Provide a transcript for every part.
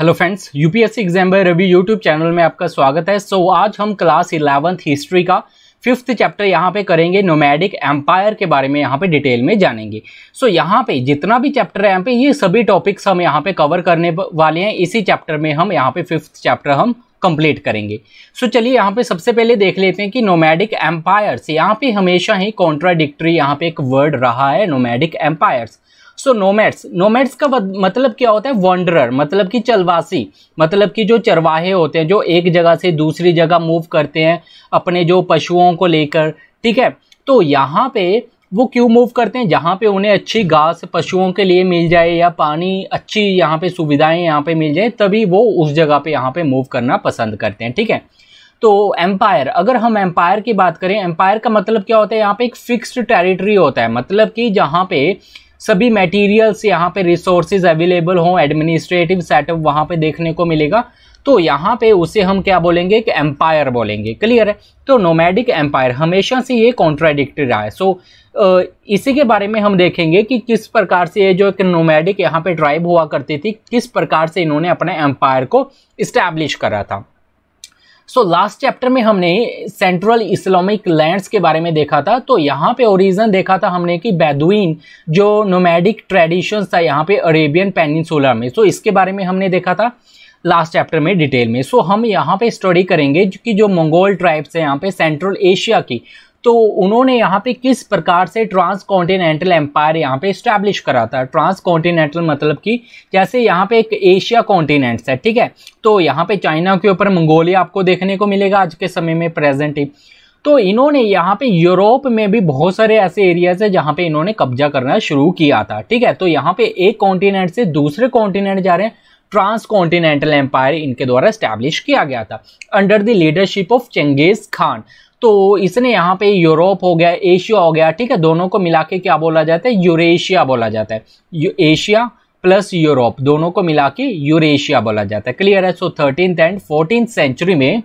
Hello friends UPSC exam by Ravi YouTube channel में आपका स्वागत है सो so, आज हम क्लास इलेवंथ हिस्ट्री का फिफ्थ चैप्टर यहाँ पे करेंगे नोमैडिक एम्पायर के बारे में यहाँ पे डिटेल में जानेंगे सो so, यहाँ पे जितना भी चैप्टर है यहाँ पे ये सभी टॉपिक्स हम यहाँ पे कवर करने वाले हैं इसी चैप्टर में हम यहाँ पे फिफ्थ चैप्टर हम कंप्लीट करेंगे सो so, चलिए यहाँ पे सबसे पहले देख लेते हैं कि नोमैडिक एम्पायर्स यहाँ पे हमेशा ही कॉन्ट्राडिक्ट्री यहाँ पे एक वर्ड रहा है nomadic empires so nomads nomads का मतलब क्या होता है वॉन्डरर मतलब कि चलवासी मतलब कि जो चरवाहे होते हैं जो एक जगह से दूसरी जगह मूव करते हैं अपने जो पशुओं को लेकर ठीक है तो यहाँ पे वो क्यों मूव करते हैं जहाँ पे उन्हें अच्छी घास पशुओं के लिए मिल जाए या पानी अच्छी यहाँ पे सुविधाएं यहाँ पे मिल जाए तभी वो उस जगह पे यहाँ पे मूव करना पसंद करते हैं ठीक है तो एम्पायर अगर हम एम्पायर की बात करें एम्पायर का मतलब क्या होता है यहाँ पे एक फिक्स्ड टेरिटरी होता है मतलब कि जहाँ पे सभी मटेरियल्स यहाँ पे रिसोर्सेज अवेलेबल हों एडमिनिस्ट्रेटिव सेटअप वहाँ पे देखने को मिलेगा तो यहाँ पे उसे हम क्या बोलेंगे कि एम्पायर बोलेंगे क्लियर है तो नोमैडिक एम्पायर हमेशा से ये कॉन्ट्राडिक्ट रहा है सो इसी के बारे में हम देखेंगे कि किस प्रकार से ये जो एक नोमैडिक यहाँ पे ट्राइब हुआ करती थी किस प्रकार से इन्होंने अपने एम्पायर को इस्टेब्लिश करा था सो लास्ट चैप्टर में हमने सेंट्रल इस्लामिक लैंड्स के बारे में देखा था तो यहाँ पे ओरिजन देखा था हमने कि बैदुइन जो नोमैडिक ट्रेडिशन था यहाँ पे अरेबियन पेनिनसुलर में सो इसके बारे में हमने देखा था लास्ट चैप्टर में डिटेल में सो so, हम यहाँ पे स्टडी करेंगे कि जो मंगोल ट्राइब्स हैं यहाँ पे सेंट्रल एशिया की तो उन्होंने यहाँ पे किस प्रकार से ट्रांस कॉन्टिनेंटल एम्पायर यहाँ पे इस्टेब्लिश करा था ट्रांस कॉन्टिनेंटल मतलब कि जैसे यहाँ पे एक एशिया कॉन्टिनेंट है ठीक है तो यहाँ पे चाइना के ऊपर मंगोलिया आपको देखने को मिलेगा आज के समय में प्रेजेंट ही तो इन्होंने यहाँ पे यूरोप में भी बहुत सारे ऐसे एरियाज है जहाँ पे इन्होंने कब्जा करना शुरू किया था ठीक है तो यहाँ पे एक कॉन्टिनेंट से दूसरे कॉन्टिनेंट जा रहे हैं ट्रांस कॉन्टिनेंटल एम्पायर इनके द्वारा स्टैब्लिश किया गया था under the leadership of Changez Khan तो इसने यहाँ पे यूरोप हो गया एशिया हो गया ठीक है दोनों को मिला के क्या बोला जाता है यूरेशिया बोला जाता है एशिया प्लस यूरोप दोनों को मिला के यूरेशिया बोला जाता है क्लियर है so thirteen and fourteen century में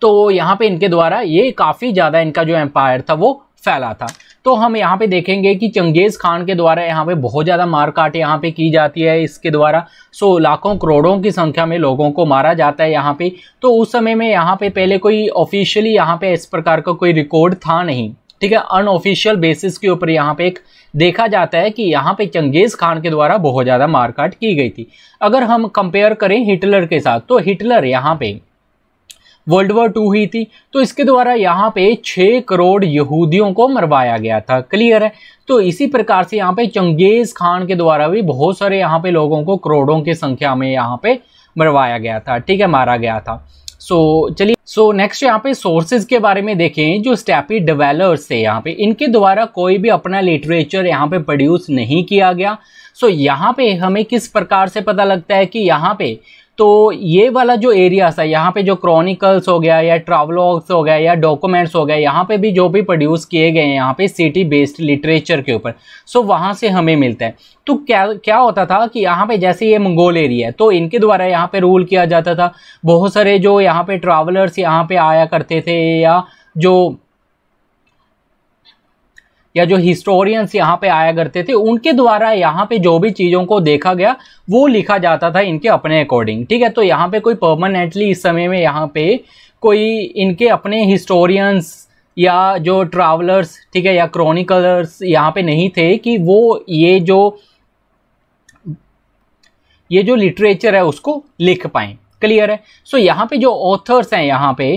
तो यहाँ पे इनके द्वारा ये काफ़ी ज़्यादा इनका जो एम्पायर था वो फैला था तो हम यहाँ पे देखेंगे कि चंगेज़ खान के द्वारा यहाँ पे बहुत ज़्यादा मार काट यहाँ पे की जाती है इसके द्वारा सो लाखों करोड़ों की संख्या में लोगों को मारा जाता है यहाँ पे तो उस समय में यहाँ पे पहले कोई ऑफिशियली यहाँ पे इस प्रकार का कोई रिकॉर्ड था नहीं ठीक है अनऑफिशियल बेसिस के ऊपर यहाँ पे एक देखा जाता है कि यहाँ पे चंगेज़ खान के द्वारा बहुत ज़्यादा मारकाट की गई थी अगर हम कंपेयर करें हिटलर के साथ तो हिटलर यहाँ पे वर्ल्ड वॉर टू हुई थी तो इसके द्वारा यहाँ पे छः करोड़ यहूदियों को मरवाया गया था क्लियर है तो इसी प्रकार से यहाँ पे चंगेज़ खान के द्वारा भी बहुत सारे यहाँ पे लोगों को करोड़ों की संख्या में यहाँ पे मरवाया गया था ठीक है मारा गया था सो चलिए सो नेक्स्ट यहाँ पे सोर्सेज के बारे में देखें जो स्टैपी डिवेलर्स थे यहाँ पे इनके द्वारा कोई भी अपना लिटरेचर यहाँ पे प्रोड्यूस नहीं किया गया सो so, यहाँ पे हमें किस प्रकार से पता लगता है कि यहाँ पे तो ये वाला जो एरियाज है यहाँ पे जो क्रॉनिकल्स हो गया या ट्रावलॉग्स हो गया या डॉक्यूमेंट्स हो गया यहाँ पे भी जो भी प्रोड्यूस किए गए हैं यहाँ पे सिटी बेस्ड लिटरेचर के ऊपर सो वहाँ से हमें मिलता है तो क्या क्या होता था कि यहाँ पे जैसे ये मंगोल एरिया है तो इनके द्वारा यहाँ पे रूल किया जाता था बहुत सारे जो यहाँ पे ट्रावलर्स यहाँ पे आया करते थे या जो या जो हिस्टोरियंस यहाँ पे आया करते थे उनके द्वारा यहाँ पे जो भी चीज़ों को देखा गया वो लिखा जाता था इनके अपने अकॉर्डिंग ठीक है तो यहाँ पे कोई परमानेंटली इस समय में यहाँ पे कोई इनके अपने हिस्टोरियंस या जो ट्रैवलर्स ठीक है या क्रॉनिकलर्स यहाँ पे नहीं थे कि वो ये जो ये जो लिटरेचर है उसको लिख पाएँ क्लियर है सो so, यहाँ पे जो ऑथर्स हैं यहाँ पे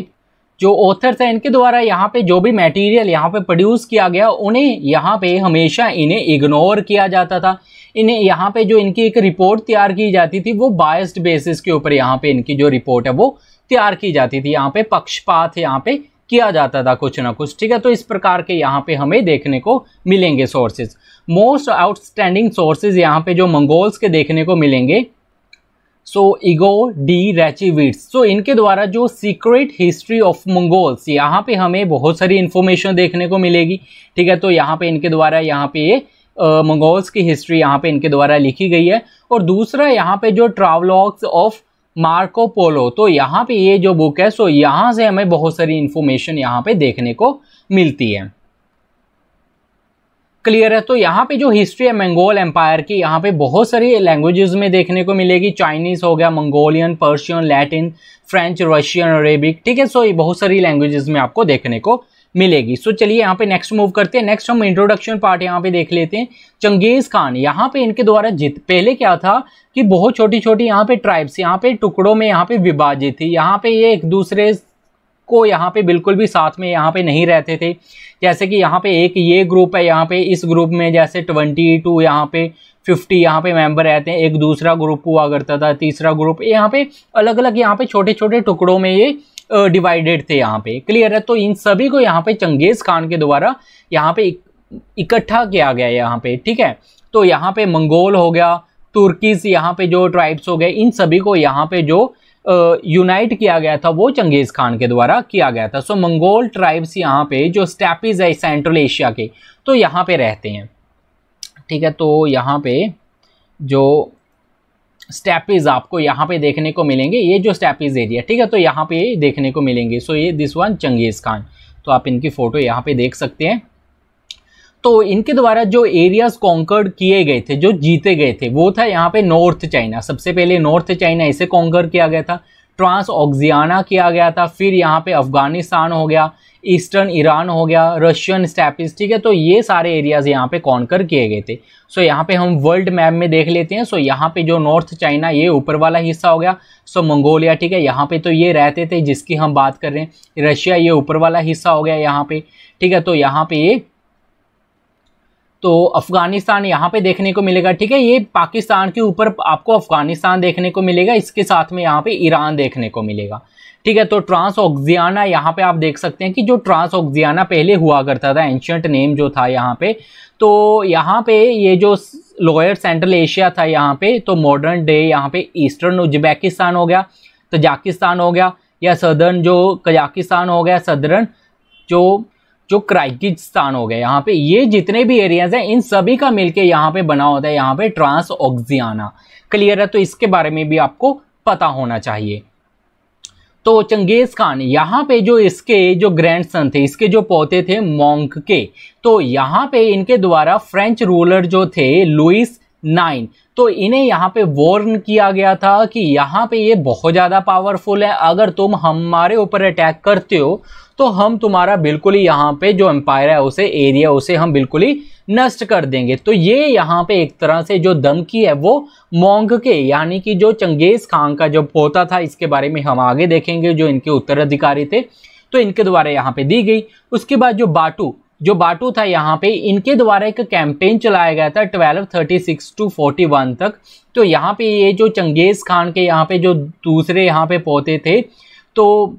जो ऑथर्स हैं इनके द्वारा यहाँ पे जो भी मटेरियल यहाँ पे प्रोड्यूस किया गया उन्हें यहाँ पे हमेशा इन्हें इग्नोर किया जाता था इन्हें यहाँ पे जो इनकी एक रिपोर्ट तैयार की जाती थी वो बायस्ड बेसिस के ऊपर यहाँ पे इनकी जो रिपोर्ट है वो तैयार की जाती थी यहाँ पे पक्षपात यहाँ पे किया जाता था कुछ ना कुछ ठीक है तो इस प्रकार के यहाँ पे हमें देखने को मिलेंगे सोर्सेज मोस्ट आउटस्टैंडिंग सोर्सेज यहाँ पे जो मंगोल्स के देखने को मिलेंगे सो इगो डी रेचिविट्स सो इनके द्वारा जो सीक्रेट हिस्ट्री ऑफ मंगोल्स यहाँ पे हमें बहुत सारी इन्फॉर्मेशन देखने को मिलेगी ठीक है तो यहाँ पे इनके द्वारा यहाँ पे ये मंगोल्स की हिस्ट्री यहाँ पे इनके द्वारा लिखी गई है और दूसरा यहाँ पे जो ट्रावलॉग्स ऑफ मार्को पोलो तो यहाँ पे ये जो बुक है सो यहाँ से हमें बहुत सारी इन्फॉर्मेशन यहाँ पे देखने को मिलती है क्लियर है तो यहाँ पे जो हिस्ट्री है मंगोल एम्पायर की यहाँ पे बहुत सारी लैंग्वेजेस में देखने को मिलेगी चाइनीज हो गया Mongolian Persian Latin French Russian Arabic ठीक है सो ये बहुत सारी लैंग्वेजेस में आपको देखने को मिलेगी सो चलिए यहाँ पे नेक्स्ट मूव करते हैं नेक्स्ट हम इंट्रोडक्शन पार्ट यहाँ पे देख लेते हैं चंगेज खान यहाँ पे इनके द्वारा जित पहले क्या था कि बहुत छोटी छोटी यहाँ पे ट्राइब्स यहाँ पे टुकड़ों में यहाँ पे विभाजित थी यहाँ पे ये एक दूसरे को यहाँ पे बिल्कुल भी साथ में यहाँ पे नहीं रहते थे जैसे कि यहाँ पे एक ये ग्रुप है यहाँ पे इस ग्रुप में जैसे ट्वेंटी टू यहाँ पे फिफ्टी यहाँ पे मेंबर रहते हैं एक दूसरा ग्रुप हुआ करता था तीसरा ग्रुप यहाँ पे अलग अलग यहाँ पे छोटे छोटे टुकड़ों में ये डिवाइडेड थे यहाँ पे क्लियर है तो इन सभी को यहाँ पे चंगेज़ खान के द्वारा यहाँ पे इकट्ठा किया गया है यहाँ पे ठीक है तो यहाँ पे मंगोल हो गया तुर्कीज यहाँ पे जो ट्राइब्स हो गए इन सभी को यहाँ पे जो यूनाइट किया गया था वो चंगेज़ खान के द्वारा किया गया था सो so, मंगोल ट्राइब्स यहाँ पे जो स्टैपीज है सेंट्रल एशिया के तो यहाँ पे रहते हैं ठीक है तो यहाँ पे जो स्टैपीज आपको यहाँ पे देखने को मिलेंगे ये जो स्टैपीज एरिया ठीक है तो यहाँ पे देखने को मिलेंगे सो so, ये दिस वन चंगेज़ खान तो आप इनकी फ़ोटो यहाँ पे देख सकते हैं तो इनके द्वारा जो एरियाज कॉन्कर्ड किए गए थे जो जीते गए थे वो था यहाँ पे नॉर्थ चाइना सबसे पहले नॉर्थ चाइना इसे कॉन्कर किया गया था ट्रांस ऑक्जियाना किया गया था फिर यहाँ पे अफगानिस्तान हो गया ईस्टर्न ईरान हो गया रशियन स्टैपिस ठीक है तो ये सारे एरियाज़ यहाँ पे कॉन्कर किए गए थे सो यहाँ पे हम वर्ल्ड मैप में देख लेते हैं सो यहाँ पे जो नॉर्थ चाइना ये ऊपर वाला हिस्सा हो गया सो मंगोलिया ठीक है यहाँ पे तो ये रहते थे जिसकी हम बात कर रहे हैं रशिया ये ऊपर वाला हिस्सा हो गया यहाँ पे ठीक है तो यहाँ पे ये तो अफ़गानिस्तान यहाँ पे देखने को मिलेगा ठीक है ये पाकिस्तान के ऊपर आपको अफ़गानिस्तान देखने को मिलेगा इसके साथ में यहाँ पे ईरान देखने को मिलेगा ठीक है तो ट्रांस ऑक्जियाना यहाँ पे आप देख सकते हैं कि जो ट्रांस ऑक्जियाना पहले हुआ करता था एंशंट नेम जो था यहाँ पे तो यहाँ पे ये जो लोअर सेंट्रल एशिया था यहाँ पे तो मॉडर्न डे यहाँ पे ईस्टर्न उज्बेकिस्तान हो गया तजाकिस्तान हो गया या सदर्न जो कजाकिस्तान हो गया सदरन जो जो क्राइकिस्तान हो गया यहाँ पे ये जितने भी एरियाज हैं इन सभी का मिलके यहाँ पे बना होता है यहाँ पे ट्रांस ऑक्सियाना क्लियर है तो इसके बारे में भी आपको पता होना चाहिए तो चंगेज खान यहाँ पे जो इसके जो ग्रैंड सन थे इसके जो पोते थे मोंक के तो यहाँ पे इनके द्वारा फ्रेंच रूलर जो थे लुइस नाइन तो इन्हें यहाँ पे वॉर्न किया गया था कि यहाँ पे ये बहुत ज़्यादा पावरफुल है अगर तुम हमारे ऊपर अटैक करते हो तो हम तुम्हारा बिल्कुल ही यहाँ पे जो एम्पायर है उसे एरिया उसे हम बिल्कुल ही नष्ट कर देंगे तो ये यहाँ पे एक तरह से जो धमकी है वो मोंग के यानी कि जो चंगेज़ खान का जो पोता था इसके बारे में हम आगे देखेंगे जो इनके उत्तराधिकारी थे तो इनके द्वारा यहाँ पे दी गई उसके बाद जो बाटू जो बाटू था यहाँ पे इनके द्वारा एक कैंपेन चलाया गया था 1236 टू फोर्टी तक तो यहाँ पे ये जो चंगेज़ खान के यहाँ पे जो दूसरे यहाँ पे पोते थे तो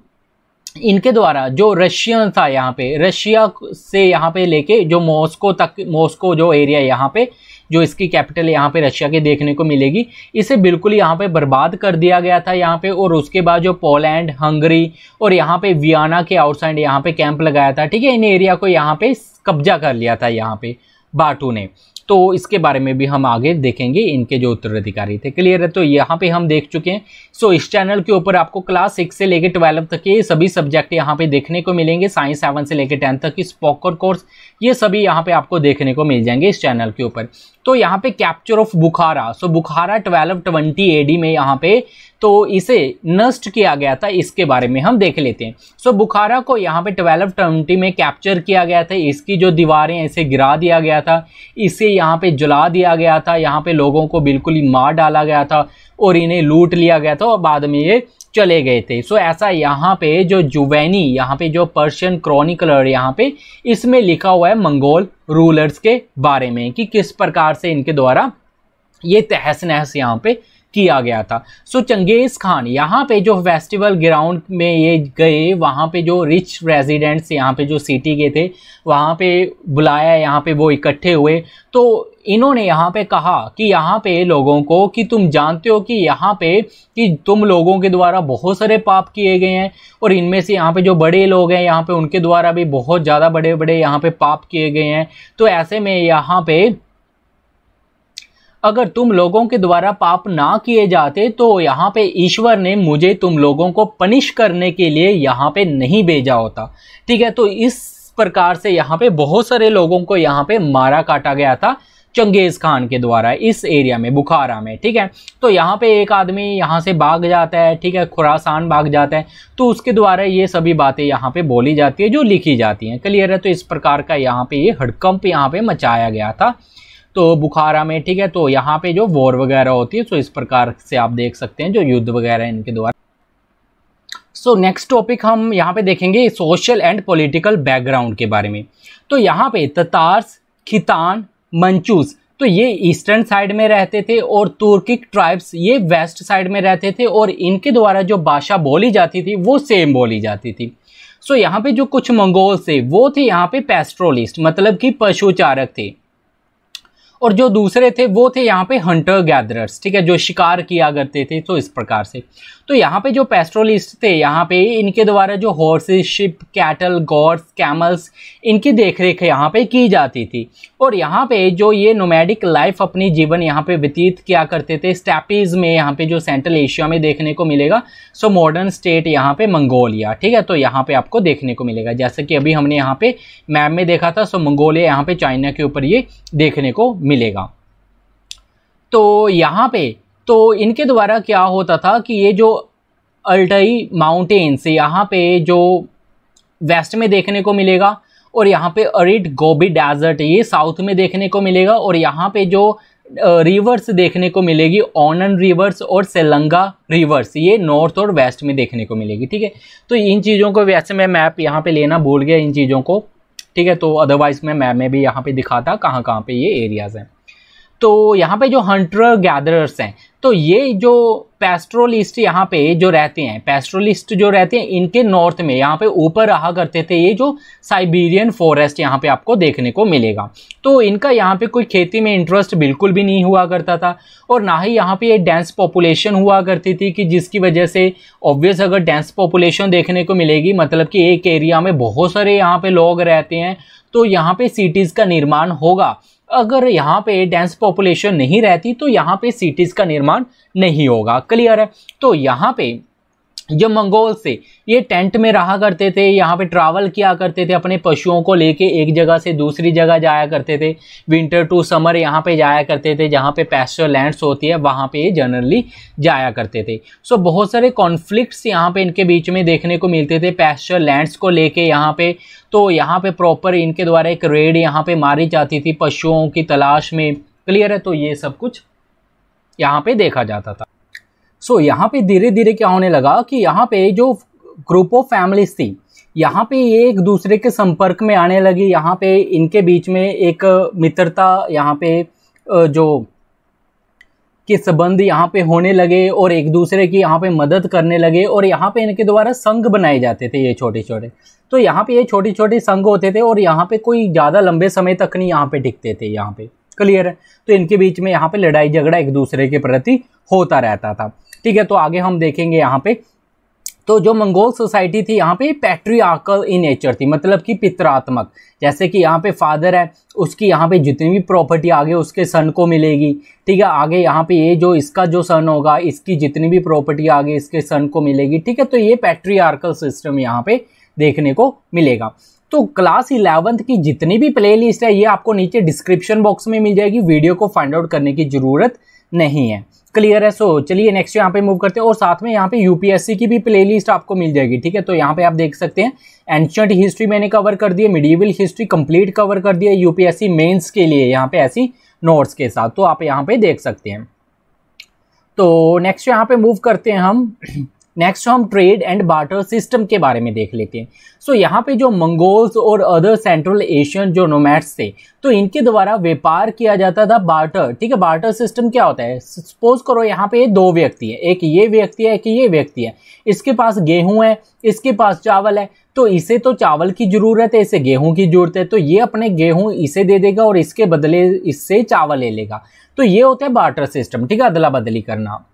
इनके द्वारा जो रशियन था यहाँ पे रशिया से यहाँ पे लेके जो मॉस्को तक मॉस्को जो एरिया यहाँ पे जो इसकी कैपिटल यहाँ पे रशिया के देखने को मिलेगी इसे बिल्कुल यहाँ पे बर्बाद कर दिया गया था यहाँ पे और उसके बाद जो पोलैंड हंगरी और यहाँ पे वियाना के आउटसाइड यहाँ पे कैंप लगाया था ठीक है इन एरिया को यहाँ पे कब्जा कर लिया था यहाँ पे बाटू ने तो इसके बारे में भी हम आगे देखेंगे इनके जो उत्तराधिकारी थे क्लियर है तो यहाँ पे हम देख चुके हैं सो इस चैनल के ऊपर आपको क्लास सिक्स से लेकर ट्वेल्व तक के सभी सब्जेक्ट यहाँ पे देखने को मिलेंगे साइंस सेवन से लेकर टेंथ तक की स्पोकर कोर्स ये सभी यहाँ पे आपको देखने को मिल जाएंगे इस चैनल के ऊपर तो यहाँ पे capture of Bukhara so Bukhara twelve twenty AD में यहाँ पे तो इसे नष्ट किया गया था इसके बारे में हम देख लेते हैं सो so, बुखारा को यहाँ पे ट्वेंटी में कैप्चर किया गया था इसकी जो दीवारें इसे गिरा दिया गया था इसे यहाँ पे जला दिया गया था यहाँ पे लोगों को बिल्कुल ही मार डाला गया था और इन्हें लूट लिया गया था और बाद में ये चले गए थे सो ऐसा यहाँ पे जो जुवैनी यहाँ पे जो पर्शियन क्रॉनिकलर यहाँ पे इसमें लिखा हुआ है मंगोल रूलर्स के बारे में कि किस प्रकार से इनके द्वारा ये तहस नहस यहाँ पे किया गया था सो चंगेज़ खान यहाँ पे जो फेस्टिवल ग्राउंड में ये गए वहाँ पे जो रिच रेजिडेंट्स यहाँ पे जो सिटी के थे वहाँ पे बुलाया यहाँ पे वो इकट्ठे हुए तो इन्होंने यहाँ पे कहा कि यहाँ पे लोगों को कि तुम जानते हो कि यहाँ पे कि तुम लोगों के द्वारा बहुत सारे पाप किए गए हैं और इनमें से यहाँ पे जो बड़े लोग हैं यहाँ पे उनके द्वारा भी बहुत ज़्यादा बड़े बड़े यहाँ पे पाप किए गए हैं तो ऐसे में यहाँ पे अगर तुम लोगों के द्वारा पाप ना किए जाते तो यहाँ पे ईश्वर ने मुझे तुम लोगों को पनिश करने के लिए यहाँ पे नहीं भेजा होता ठीक है तो इस प्रकार से यहाँ पे बहुत सारे लोगों को यहाँ पे मारा काटा गया था चंगेज़ खान के द्वारा इस एरिया में बुखारा में ठीक है तो यहाँ पे एक आदमी यहाँ से भाग जाता है ठीक है खुरासान भाग जाता है तो उसके द्वारा ये सभी बातें यहाँ पे बोली जाती है जो लिखी जाती हैं क्लियर है तो इस प्रकार का यहाँ पे ये यह हड़कंप यहाँ पे मचाया गया था तो बुखारा में ठीक है तो यहाँ पे जो वॉर वगैरह होती है सो तो इस प्रकार से आप देख सकते हैं जो युद्ध वगैरह इनके द्वारा सो नेक्स्ट टॉपिक हम यहाँ पे देखेंगे सोशल एंड पॉलिटिकल बैकग्राउंड के बारे में तो यहाँ पे ततार्स खितान मंचूस तो ये ईस्टर्न साइड में रहते थे और तुर्किक ट्राइब्स ये वेस्ट साइड में रहते थे और इनके द्वारा जो भाषा बोली जाती थी वो सेम बोली जाती थी सो so, यहाँ पे जो कुछ मंगोल्स थे वो थे यहाँ पे पेस्ट्रोलिस्ट मतलब कि पशुचारक थे और जो दूसरे थे वो थे यहाँ पे हंटर गैदरर्स ठीक है जो शिकार किया करते थे तो इस प्रकार से तो यहाँ पे जो पेस्ट्रोलिस्ट थे यहाँ पे इनके द्वारा जो horses sheep cattle goats camels इनकी देख रेख यहाँ पे की जाती थी और यहाँ पे जो ये नोमैडिक लाइफ अपनी जीवन यहाँ पे व्यतीत किया करते थे स्टैपीज में यहाँ पे जो सेंट्रल एशिया में देखने को मिलेगा सो मॉडर्न स्टेट यहाँ पे मंगोलिया ठीक है तो यहाँ पे आपको देखने को मिलेगा जैसे कि अभी हमने यहाँ पे मैप में देखा था सो मंगोलिया यहाँ पे चाइना के ऊपर ये देखने को मिलेगा तो यहाँ पे तो इनके द्वारा क्या होता था कि ये जो अल्टई माउंटेन्स यहाँ पे जो वेस्ट में देखने को मिलेगा और यहाँ पे अरिट गोबी डेजर्ट ये साउथ में देखने को मिलेगा और यहाँ पे जो रिवर्स देखने को मिलेगी ऑनन रिवर्स और सेलंगा रिवर्स ये नॉर्थ और वेस्ट में देखने को मिलेगी ठीक है तो इन चीज़ों को वैसे मैं मैप यहाँ पे लेना भूल गया इन चीज़ों को ठीक है तो अदरवाइज़ मैं मैप में भी यहाँ पे दिखाता कहाँ कहाँ पे ये एरियाज़ हैं तो यहाँ पे जो हंटर गैदरर्स हैं तो ये जो पेस्ट्रोलिस्ट यहाँ पे जो रहते हैं पेस्ट्रोलिस्ट जो रहते हैं इनके नॉर्थ में यहाँ पे ऊपर रहा करते थे ये जो साइबेरियन फॉरेस्ट यहाँ पे आपको देखने को मिलेगा तो इनका यहाँ पे कोई खेती में इंटरेस्ट बिल्कुल भी नहीं हुआ करता था और ना ही यहाँ पे ये डेंस पॉपुलेशन हुआ करती थी कि जिसकी वजह से ऑब्वियस अगर डेंस पॉपुलेशन देखने को मिलेगी मतलब कि एक एरिया में बहुत सारे यहाँ पे लोग रहते हैं तो यहाँ पे सिटीज़ का निर्माण होगा अगर यहाँ पे डेंस पॉपुलेशन नहीं रहती तो यहाँ पे सिटीज़ का निर्माण नहीं होगा क्लियर है तो यहाँ पे जो मंगोल से ये टेंट में रहा करते थे यहाँ पे ट्रैवल किया करते थे अपने पशुओं को लेके एक जगह से दूसरी जगह जाया करते थे विंटर टू समर यहाँ पे जाया करते थे जहाँ पे पैस्चर लैंड्स होती है वहाँ पे ये जनरली जाया करते थे सो so, बहुत सारे कॉन्फ्लिक्ट्स यहाँ पे इनके बीच में देखने को मिलते थे पैस्टर लैंड्स को लेके यहाँ पे तो यहाँ पे प्रॉपर इनके द्वारा एक रेड यहाँ पे मारी जाती थी पशुओं की तलाश में क्लियर है तो ये सब कुछ यहाँ पे देखा जाता था सो so, यहाँ पे धीरे धीरे क्या होने लगा कि यहाँ पे जो ग्रुप ऑफ फैमिलीज थी यहाँ पे ये एक दूसरे के संपर्क में आने लगी यहाँ पे इनके बीच में एक मित्रता यहाँ पे जो के संबंध यहाँ पे होने लगे और एक दूसरे की यहाँ पे मदद करने लगे और यहाँ पे इनके द्वारा संघ बनाए जाते थे ये छोटे छोटे तो यहाँ पे ये छोटे छोटे संघ होते थे और यहाँ पे कोई ज़्यादा लंबे समय तक नहीं यहाँ पे टिकते थे यहाँ पे क्लियर है तो इनके बीच में यहाँ पे लड़ाई झगड़ा एक दूसरे के प्रति होता रहता था ठीक है तो आगे हम देखेंगे यहाँ पे तो जो मंगोल सोसाइटी थी यहाँ पे पैट्रियार्कल इन नेचर थी मतलब कि पितरात्मक जैसे कि यहाँ पे फादर है उसकी यहाँ पे जितनी भी प्रॉपर्टी आगे उसके सन को मिलेगी ठीक है आगे यहाँ पे ये जो इसका जो सन होगा इसकी जितनी भी प्रॉपर्टी आगे इसके सन को मिलेगी ठीक है तो ये पैट्रियार्कल सिस्टम यहाँ पे देखने को मिलेगा तो क्लास इलेवंथ की जितनी भी प्लेलिस्ट है ये आपको नीचे डिस्क्रिप्शन बॉक्स में मिल जाएगी वीडियो को फाइंड आउट करने की ज़रूरत नहीं है क्लियर है सो चलिए नेक्स्ट यहाँ पे मूव करते हैं और साथ में यहाँ पे यूपीएससी की भी प्लेलिस्ट आपको मिल जाएगी ठीक है तो यहाँ पे आप देख सकते हैं एंशंट हिस्ट्री मैंने कवर कर दी है मिडीवल हिस्ट्री कंप्लीट कवर कर दिया यूपीएससी मेंस के लिए यहाँ पे ऐसी नोट्स के साथ तो आप यहाँ पे देख सकते हैं तो नेक्स्ट यहाँ पे मूव करते हैं हम नेक्स्ट हम ट्रेड एंड बार्टर सिस्टम के बारे में देख लेते हैं सो so, यहाँ पे जो मंगोल्स और अदर सेंट्रल एशियन जो नोमैट्स थे तो इनके द्वारा व्यापार किया जाता था बार्टर ठीक है बार्टर सिस्टम क्या होता है सपोज करो यहाँ पे दो व्यक्ति है एक ये व्यक्ति है एक ये व्यक्ति है इसके पास गेहूं है इसके पास चावल है तो इसे तो चावल की ज़रूरत है इसे गेहूं की ज़रूरत है तो ये अपने गेहूं इसे दे देगा और इसके बदले इससे चावल ले लेगा तो ये होता है बार्टर सिस्टम ठीक है अदला बदली करना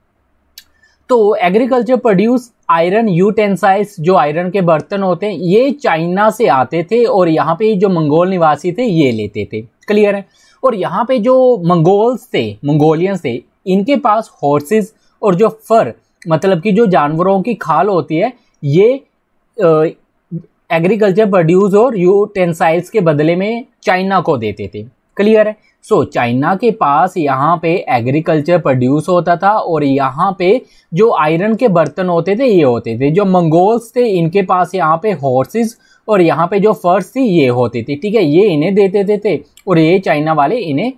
तो एग्रीकल्चर प्रोड्यूस आयरन यूटेंसाइल्स जो आयरन के बर्तन होते हैं ये चाइना से आते थे और यहाँ पे जो मंगोल निवासी थे ये लेते थे क्लियर है और यहाँ पे जो मंगोल्स थे मंगोलियंस थे इनके पास हॉर्सेस और जो फर मतलब कि जो जानवरों की खाल होती है ये एग्रीकल्चर प्रोड्यूस और यूटेंसाइल्स के बदले में चाइना को देते थे क्लियर है सो so, चाइना के पास यहाँ पे एग्रीकल्चर प्रोड्यूस होता था और यहाँ पे जो आयरन के बर्तन होते थे ये होते थे जो मंगोल्स थे इनके पास यहाँ पे हॉर्सेस और यहाँ पे जो फर्श थी ये होती थी ठीक है ये इन्हें दे देते थे और ये चाइना वाले इन्हें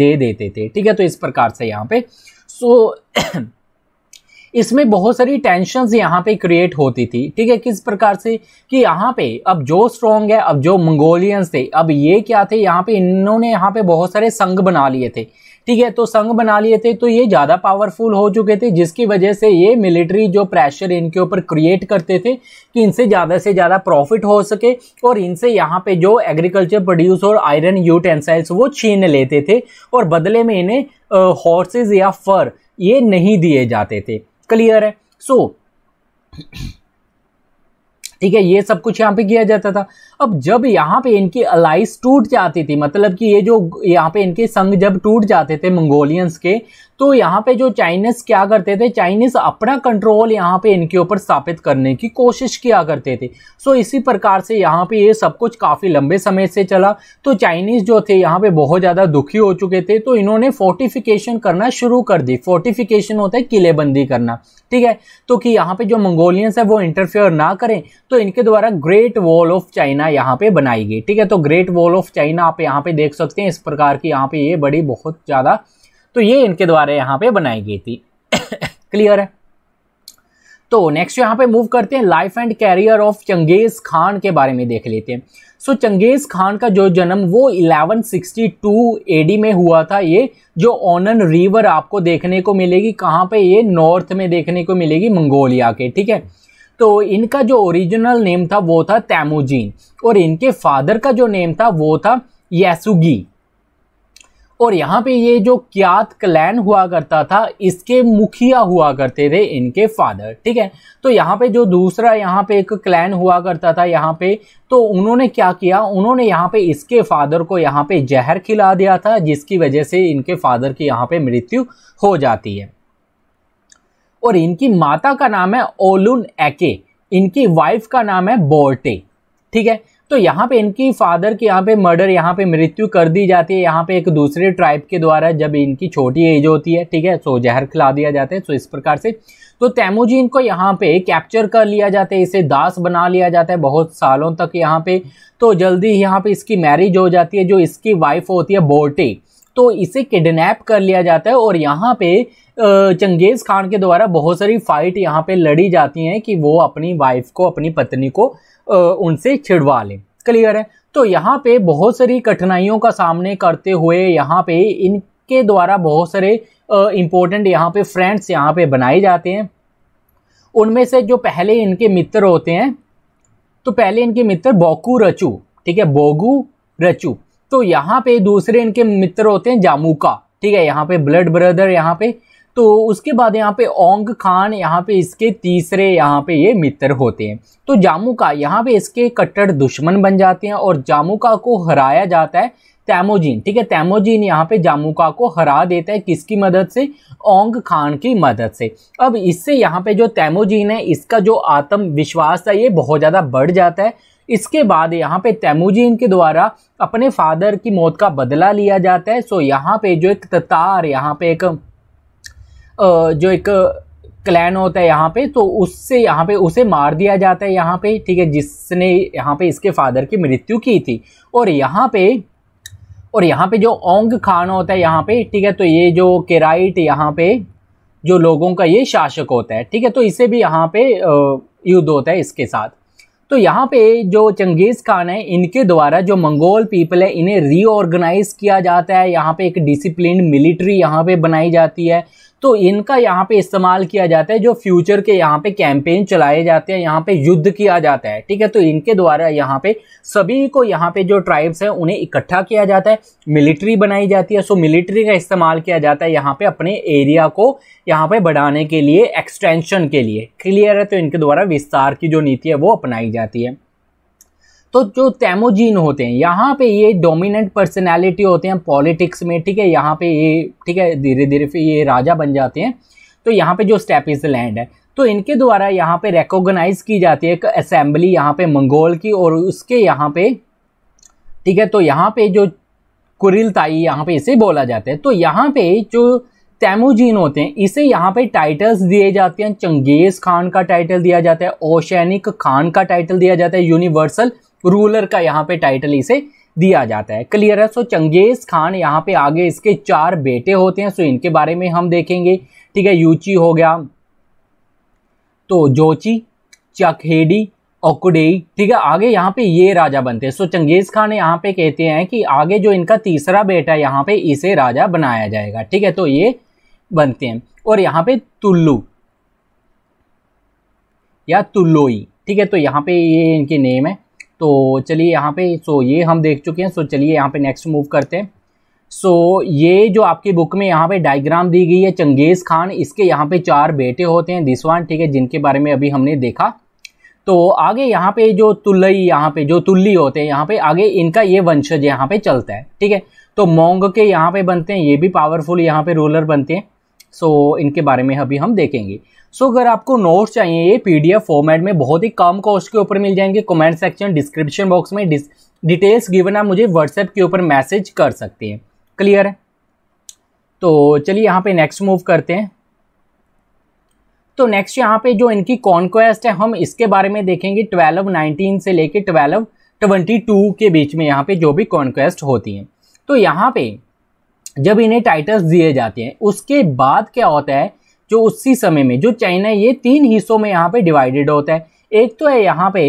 दे देते थे ठीक है तो इस प्रकार से यहाँ पे सो so, इसमें बहुत सारी टेंशन यहाँ पे क्रिएट होती थी ठीक है किस प्रकार से कि यहाँ पे अब जो स्ट्रॉन्ग है अब जो मंगोलियंस थे अब ये क्या थे यहाँ पे इन्होंने यहाँ पे बहुत सारे संघ बना लिए थे ठीक है तो संघ बना लिए थे तो ये ज़्यादा पावरफुल हो चुके थे जिसकी वजह से ये मिलिट्री जो प्रेशर इनके ऊपर क्रिएट करते थे कि इनसे ज़्यादा से ज़्यादा प्रॉफिट हो सके और इनसे यहाँ पे जो एग्रीकल्चर प्रोड्यूस और आयरन यूटेंसाइल्स वो छीन लेते थे और बदले में इन्हें हॉर्सेज या फर ये नहीं दिए जाते थे क्लियर है सो so, ठीक है ये सब कुछ यहाँ पे किया जाता था अब जब यहाँ पे इनकी अलाइस टूट जाती थी मतलब कि ये जो यहाँ पे इनके संग जब टूट जाते थे मंगोलियंस के तो यहाँ पे जो चाइनीस क्या करते थे चाइनीस अपना कंट्रोल यहाँ पे इनके ऊपर स्थापित करने की कोशिश किया करते थे सो इसी प्रकार से यहाँ पे ये सब कुछ काफ़ी लंबे समय से चला तो चाइनीज जो थे यहाँ पे बहुत ज़्यादा दुखी हो चुके थे तो इन्होंने फोर्टिफिकेशन करना शुरू कर दी फोर्टिफिकेशन होता है किलेबंदी करना ठीक है तो कि यहाँ पे जो मंगोलियंस है वो इंटरफेयर ना करें तो इनके द्वारा ग्रेट वॉल ऑफ चाइना यहाँ पे बनाई गई ठीक है तो ग्रेट वॉल ऑफ चाइना आप यहाँ पे देख सकते हैं इस प्रकार की यहाँ पे ये बड़ी बहुत ज़्यादा तो ये इनके द्वारा यहाँ पे बनाई गई थी क्लियर है तो नेक्स्ट यहाँ पे मूव करते हैं life and career of Changez Khan के बारे में देख लेते हैं सो so, चंगेज खान का जो जन्म वो 1162 एडी में हुआ था ये जो ओनन रिवर आपको देखने को मिलेगी कहाँ पे ये नॉर्थ में देखने को मिलेगी मंगोलिया के ठीक है तो इनका जो ओरिजिनल नेम था वो था तैमुजीन और इनके फादर का जो नेम था वो था यासुगी और यहाँ पे ये जो क्यात क्लैन हुआ करता था इसके मुखिया हुआ करते थे इनके फादर ठीक है तो यहाँ पे जो दूसरा यहाँ पे एक क्लैन हुआ करता था यहाँ पे तो उन्होंने क्या किया उन्होंने यहाँ पे इसके फादर को यहाँ पे जहर खिला दिया था जिसकी वजह से इनके फादर की यहाँ पे मृत्यु हो जाती है और इनकी माता का नाम है ओलुन एके इनकी वाइफ का नाम है बोर्टे ठीक है तो यहाँ पे इनकी फादर की यहाँ पे मर्डर यहाँ पे मृत्यु कर दी जाती है यहाँ पे एक दूसरे ट्राइब के द्वारा जब इनकी छोटी एज होती है ठीक है सो जहर खिला दिया जाता है सो इस प्रकार से तो तैमूजीन को यहाँ पे कैप्चर कर लिया जाता है इसे दास बना लिया जाता है बहुत सालों तक यहाँ पे तो जल्दी यहाँ पे इसकी मैरिज हो जाती है जो इसकी वाइफ होती है बोटे तो इसे किडनैप कर लिया जाता है और यहाँ पे चंगेज़ खान के द्वारा बहुत सारी फाइट यहाँ पे लड़ी जाती हैं कि वो अपनी वाइफ को अपनी पत्नी को उनसे छिड़वा लें क्लियर है तो यहाँ पे बहुत सारी कठिनाइयों का सामने करते हुए यहाँ पे इनके द्वारा बहुत सारे इंपॉर्टेंट यहाँ पे फ्रेंड्स यहाँ पे बनाए जाते हैं उनमें से जो पहले इनके मित्र होते हैं तो पहले इनके मित्र बोकू रचू ठीक है बोगू रचू तो यहाँ पे दूसरे इनके मित्र होते हैं जामुका ठीक है यहाँ पे ब्लड ब्रदर यहाँ पे तो उसके बाद यहाँ पे ओंग खान यहाँ पे इसके तीसरे यहाँ पे ये मित्र होते हैं तो जामुका यहाँ पे इसके कट्टर दुश्मन बन जाते हैं और जामुका को हराया जाता है तैमोजीन ठीक है तैमोजीन यहाँ पे जामुका को हरा देता है किसकी मदद से ओंग खान की मदद से अब इससे यहाँ पे जो तैमोजीन है इसका जो आत्मविश्वास है ये बहुत ज़्यादा बढ़ जाता है इसके बाद यहाँ पे तैमूजीन के द्वारा अपने फादर की मौत का बदला लिया जाता है सो यहाँ पे जो एक ततार यहाँ पे एक जो एक क्लैन होता है यहाँ पे तो उससे यहाँ पे उसे मार दिया जाता है यहाँ पे ठीक है जिसने यहाँ पे इसके फादर की मृत्यु की थी और यहाँ पे और यहाँ पे जो ओंग खान होता है यहाँ पे ठीक है तो ये जो केराइट यहाँ पे जो लोगों का ये शासक होता है ठीक है तो इसे भी यहाँ पे युद्ध होता है इसके साथ तो यहाँ पे जो चंगेज़ खान है इनके द्वारा जो मंगोल पीपल है इन्हें रीऑर्गेनाइज किया जाता है यहाँ पे एक डिसिप्लिन मिलिट्री यहाँ पे बनाई जाती है तो इनका यहाँ पे इस्तेमाल किया जाता है जो फ्यूचर के यहाँ पे कैंपेन चलाए जाते हैं यहाँ पे युद्ध किया जाता है ठीक है तो इनके द्वारा यहाँ पे सभी को यहाँ पे जो ट्राइब्स हैं उन्हें इकट्ठा किया जाता है मिलिट्री बनाई जाती है सो मिलिट्री का इस्तेमाल किया जाता है यहाँ पे अपने एरिया को यहाँ पे बढ़ाने के लिए एक्सटेंशन के लिए क्लियर है तो इनके द्वारा विस्तार की जो नीति है वो अपनाई जाती है तो जो तेमोजीन होते हैं यहाँ पे ये डोमिनेंट पर्सनैलिटी होते हैं पॉलिटिक्स में ठीक है यहाँ पे ये ठीक है धीरे धीरे फिर ये राजा बन जाते हैं तो यहाँ पे जो स्टेप इज लैंड है तो इनके द्वारा यहाँ पे रिकोगनाइज की जाती है एक असेंबली यहाँ पे मंगोल की और उसके यहाँ पे ठीक है तो यहाँ पे जो कुरिल ताई यहाँ पे इसे बोला जाता है तो यहाँ पे जो तैमोजीन होते हैं इसे यहाँ पे टाइटल्स दिए जाते हैं चंगेज़ खान का टाइटल दिया जाता है ओशैनिक खान का टाइटल दिया जाता है यूनिवर्सल रूलर का यहाँ पे टाइटल इसे दिया जाता है क्लियर है सो चंगेज खान यहाँ पे आगे इसके चार बेटे होते हैं सो इनके बारे में हम देखेंगे ठीक है यूची हो गया तो जोची चखेडी ओकुडेई ठीक है आगे यहाँ पे ये राजा बनते हैं सो चंगेज खान यहाँ पे कहते हैं कि आगे जो इनका तीसरा बेटा है यहाँ पे इसे राजा बनाया जाएगा ठीक है तो ये बनते हैं और यहाँ पे तुल्लू या तुल्लोई ठीक है तो यहाँ पे ये इनके नेम है तो चलिए यहाँ पे सो ये हम देख चुके हैं सो चलिए यहाँ पे नेक्स्ट मूव करते हैं सो ये जो आपकी बुक में यहाँ पे डायग्राम दी गई है चंगेज़ खान इसके यहाँ पे चार बेटे होते हैं दिसवान ठीक है जिनके बारे में अभी हमने देखा तो आगे यहाँ पे जो तुलई यहाँ पे जो तुल्ली होते हैं यहाँ पे आगे इनका ये वंशज यहाँ पे चलता है ठीक है तो मोंग के यहाँ पे बनते हैं ये भी पावरफुल यहाँ पे रूलर बनते हैं सो so, इनके बारे में अभी हम देखेंगे सो so, अगर आपको नोट्स चाहिए ये पीडीएफ फॉर्मेट में बहुत ही कम कॉस्ट के ऊपर मिल जाएंगे कमेंट सेक्शन डिस्क्रिप्शन बॉक्स में डिटेल्स गिवन आप मुझे व्हाट्सएप के ऊपर मैसेज कर सकते हैं क्लियर है तो चलिए यहाँ पे नेक्स्ट मूव करते हैं तो नेक्स्ट यहाँ पे जो इनकी कॉन्क्वेस्ट है हम इसके बारे में देखेंगे ट्वेल्व नाइनटीन से लेके ट्वेल्व ट्वेंटी टू के बीच में यहाँ पे जो भी कॉन्क्वेस्ट होती है तो यहाँ पे जब इन्हें टाइटल्स दिए जाते हैं उसके बाद क्या होता है जो उसी समय में जो चाइना ये तीन हिस्सों में यहाँ पे डिवाइडेड होता है एक तो है यहाँ पे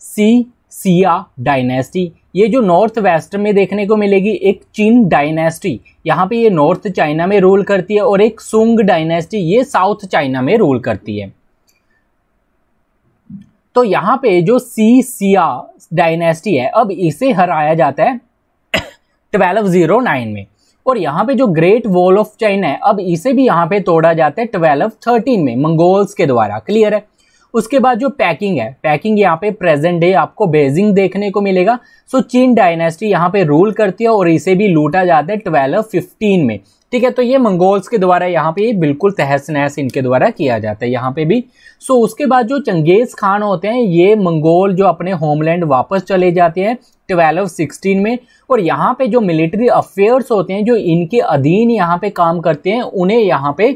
सी सिया डायनेस्टी ये जो नॉर्थ वेस्ट में देखने को मिलेगी एक चीन डायनेस्टी यहाँ पे ये नॉर्थ चाइना में रूल करती है और एक सुंग डायनेस्टी ये साउथ चाइना में रूल करती है तो यहाँ पे जो सी सिया डायनेस्टी है अब इसे हराया जाता है ट्वेल्व जीरो नाइन में और यहाँ पे जो ग्रेट वॉल ऑफ चाइना है अब इसे भी यहाँ पे तोड़ा जाता है ट्वेल्व थर्टीन में मंगोल्स के द्वारा क्लियर है उसके बाद जो पैकिंग है पैकिंग यहाँ पे प्रेजेंट डे आपको बेजिंग देखने को मिलेगा सो चीन डायनेस्टी यहाँ पे रूल करती है और इसे भी लूटा जाता है ट्वेल्व फिफ्टीन में ठीक है तो ये मंगोल्स के द्वारा यहाँ पे बिल्कुल तहस नहस इनके द्वारा किया जाता है यहाँ पे भी सो उसके बाद जो चंगेज खान होते हैं ये मंगोल जो अपने होमलैंड वापस चले जाते हैं ट्वेल्व सिक्सटीन में और यहाँ पे जो मिलिट्री अफेयर्स होते हैं जो इनके अधीन यहाँ पे काम करते हैं उन्हें यहाँ पे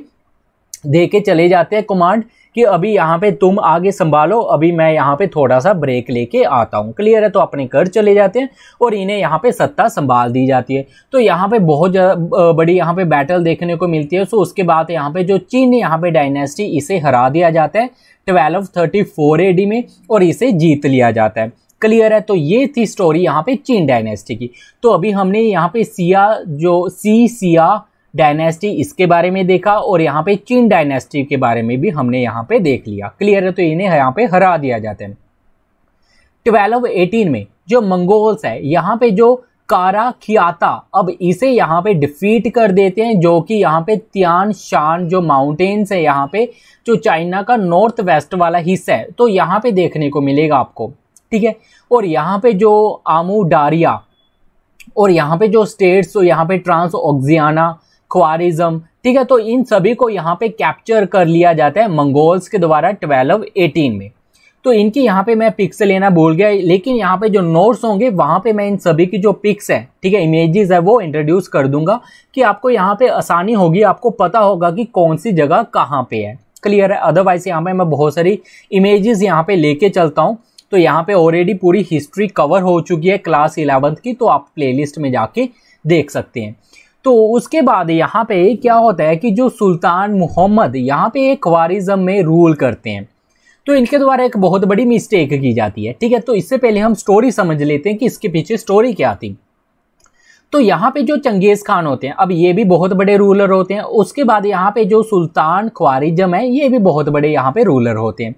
दे के चले जाते हैं कमांड कि अभी यहाँ पे तुम आगे संभालो अभी मैं यहाँ पे थोड़ा सा ब्रेक लेके आता हूँ क्लियर है तो अपने घर चले जाते हैं और इन्हें यहाँ पे सत्ता संभाल दी जाती है तो यहाँ पे बहुत बड़ी यहाँ पे बैटल देखने को मिलती है सो उसके बाद यहाँ पे जो चीन यहाँ पे डायनेस्टी इसे हरा दिया जाता है ट्वेल्व थर्टी फोर में और इसे जीत लिया जाता है क्लियर है तो ये थी स्टोरी यहाँ पे चीन डायनेस्टी की तो अभी हमने यहाँ पे सिया जो सी सिया डायनेस्टी इसके बारे में देखा और यहाँ पे चीन डायनेस्टी के बारे में भी हमने यहाँ पे देख लिया क्लियर है तो इन्हें यहाँ पे हरा दिया जाता है ट्वेल्व एटीन में जो मंगोल्स है यहाँ पे जो कारा खियाता अब इसे यहाँ पे डिफीट कर देते हैं जो कि यहाँ पे त्यान शान जो माउंटेन्स है यहाँ पे जो चाइना का नॉर्थ वेस्ट वाला हिस्सा है तो यहाँ पे देखने को मिलेगा आपको ठीक है और यहाँ पे जो आमू डारिया और यहाँ पे जो स्टेट्स तो यहाँ पे ट्रांस ऑक्जियाना ख्वारिज्म ठीक है तो इन सभी को यहाँ पे कैप्चर कर लिया जाता है मंगोल्स के द्वारा ट्वेल्व एटीन में तो इनकी यहाँ पे मैं पिक्स लेना भूल गया लेकिन यहाँ पे जो नोट्स होंगे वहाँ पे मैं इन सभी की जो पिक्स है ठीक है इमेजेस है वो इंट्रोड्यूस कर दूंगा कि आपको यहाँ पे आसानी होगी आपको पता होगा कि कौन सी जगह कहाँ पे है क्लियर है अदरवाइज यहाँ पे मैं बहुत सारी इमेजेस यहाँ पे लेके चलता हूँ तो यहाँ पे ऑलरेडी पूरी हिस्ट्री कवर हो चुकी है क्लास इलेवंथ की तो आप प्लेलिस्ट में जाके देख सकते हैं तो उसके बाद यहाँ पे क्या होता है कि जो सुल्तान मोहम्मद यहाँ पे एक वारिज़म में रूल करते हैं तो इनके द्वारा एक बहुत बड़ी मिस्टेक की जाती है ठीक है तो इससे पहले हम स्टोरी समझ लेते हैं कि इसके पीछे स्टोरी क्या थी तो यहाँ पे जो चंगेज खान होते हैं अब ये भी बहुत बड़े रूलर होते हैं उसके बाद यहाँ पे जो सुल्तान ख्वारिजम है ये भी बहुत बड़े यहाँ पे रूलर होते हैं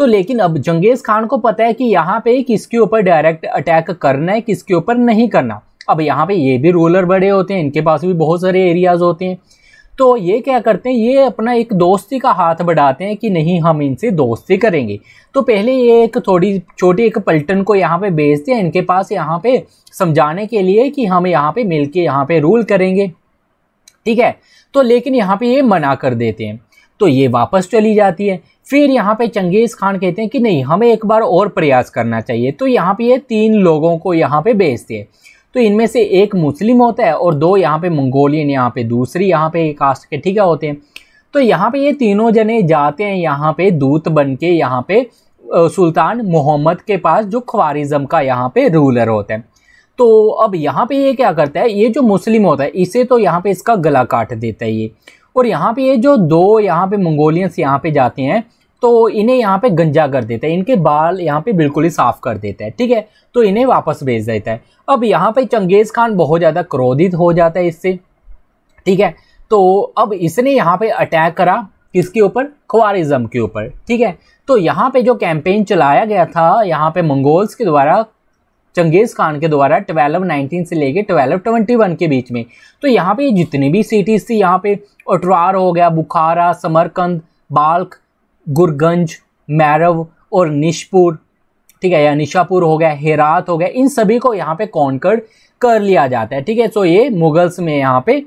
तो लेकिन अब जंगेज खान को पता है कि यहाँ पे किसके ऊपर डायरेक्ट अटैक करना है किसके ऊपर नहीं करना अब यहाँ पे ये भी रूलर बड़े होते हैं इनके पास भी बहुत सारे एरियाज होते हैं तो ये क्या करते हैं ये अपना एक दोस्ती का हाथ बढ़ाते हैं कि नहीं हम इनसे दोस्ती करेंगे तो पहले ये एक थोड़ी छोटी एक पलटन को यहाँ पे भेजते हैं इनके पास यहाँ पे समझाने के लिए कि हम यहाँ पे मिलके यहाँ पे रूल करेंगे ठीक है तो लेकिन यहाँ पे ये मना कर देते हैं तो ये वापस चली जाती है फिर यहाँ पे चंगेज़ खान कहते हैं कि नहीं हमें एक बार और प्रयास करना चाहिए तो यहाँ पे ये तीन लोगों को यहाँ पे भेजते हैं तो इनमें से एक मुस्लिम होता है और दो यहाँ पे मंगोलियन यहाँ पे दूसरी यहाँ पे कास्ट के ठीक होते हैं तो यहाँ पे ये तीनों जने जाते हैं यहाँ पे दूत बन के यहाँ पे सुल्तान मोहम्मद के पास जो खबारिज़म का यहाँ पे रूलर होता है तो अब यहाँ पे ये क्या करता है ये जो मुस्लिम होता है इसे तो यहाँ पे इसका गला काट देता है ये और यहाँ पे ये जो दो यहाँ पे मंगोलियंस यहाँ पे जाते हैं तो इन्हें यहाँ पे गंजा कर देता है इनके बाल यहाँ पे बिल्कुल ही साफ कर देता है ठीक है तो इन्हें वापस भेज देता है अब यहाँ पे चंगेज़ खान बहुत ज़्यादा क्रोधित हो जाता है इससे ठीक है तो अब इसने यहाँ पे अटैक करा किसके ऊपर ख्वारिज़म के ऊपर ठीक है तो यहाँ पे जो कैंपेन चलाया गया था यहाँ पे मंगोल्स के द्वारा चंगेज़ खान के द्वारा ट्वेल्व नाइनटीन से लेके ट्वेल्व ट्वेंटी वन के बीच में तो यहाँ पे जितनी भी सिटीज़ थी यहाँ पे ओटरार हो गया बुखारा समरकंद बाल्क गुरगंज मैरव और निशपुर ठीक है या निशापुर हो गया हेरात हो गया इन सभी को यहाँ पे कॉन्कर्ड कर लिया जाता है ठीक है सो ये मुगल्स में यहाँ पे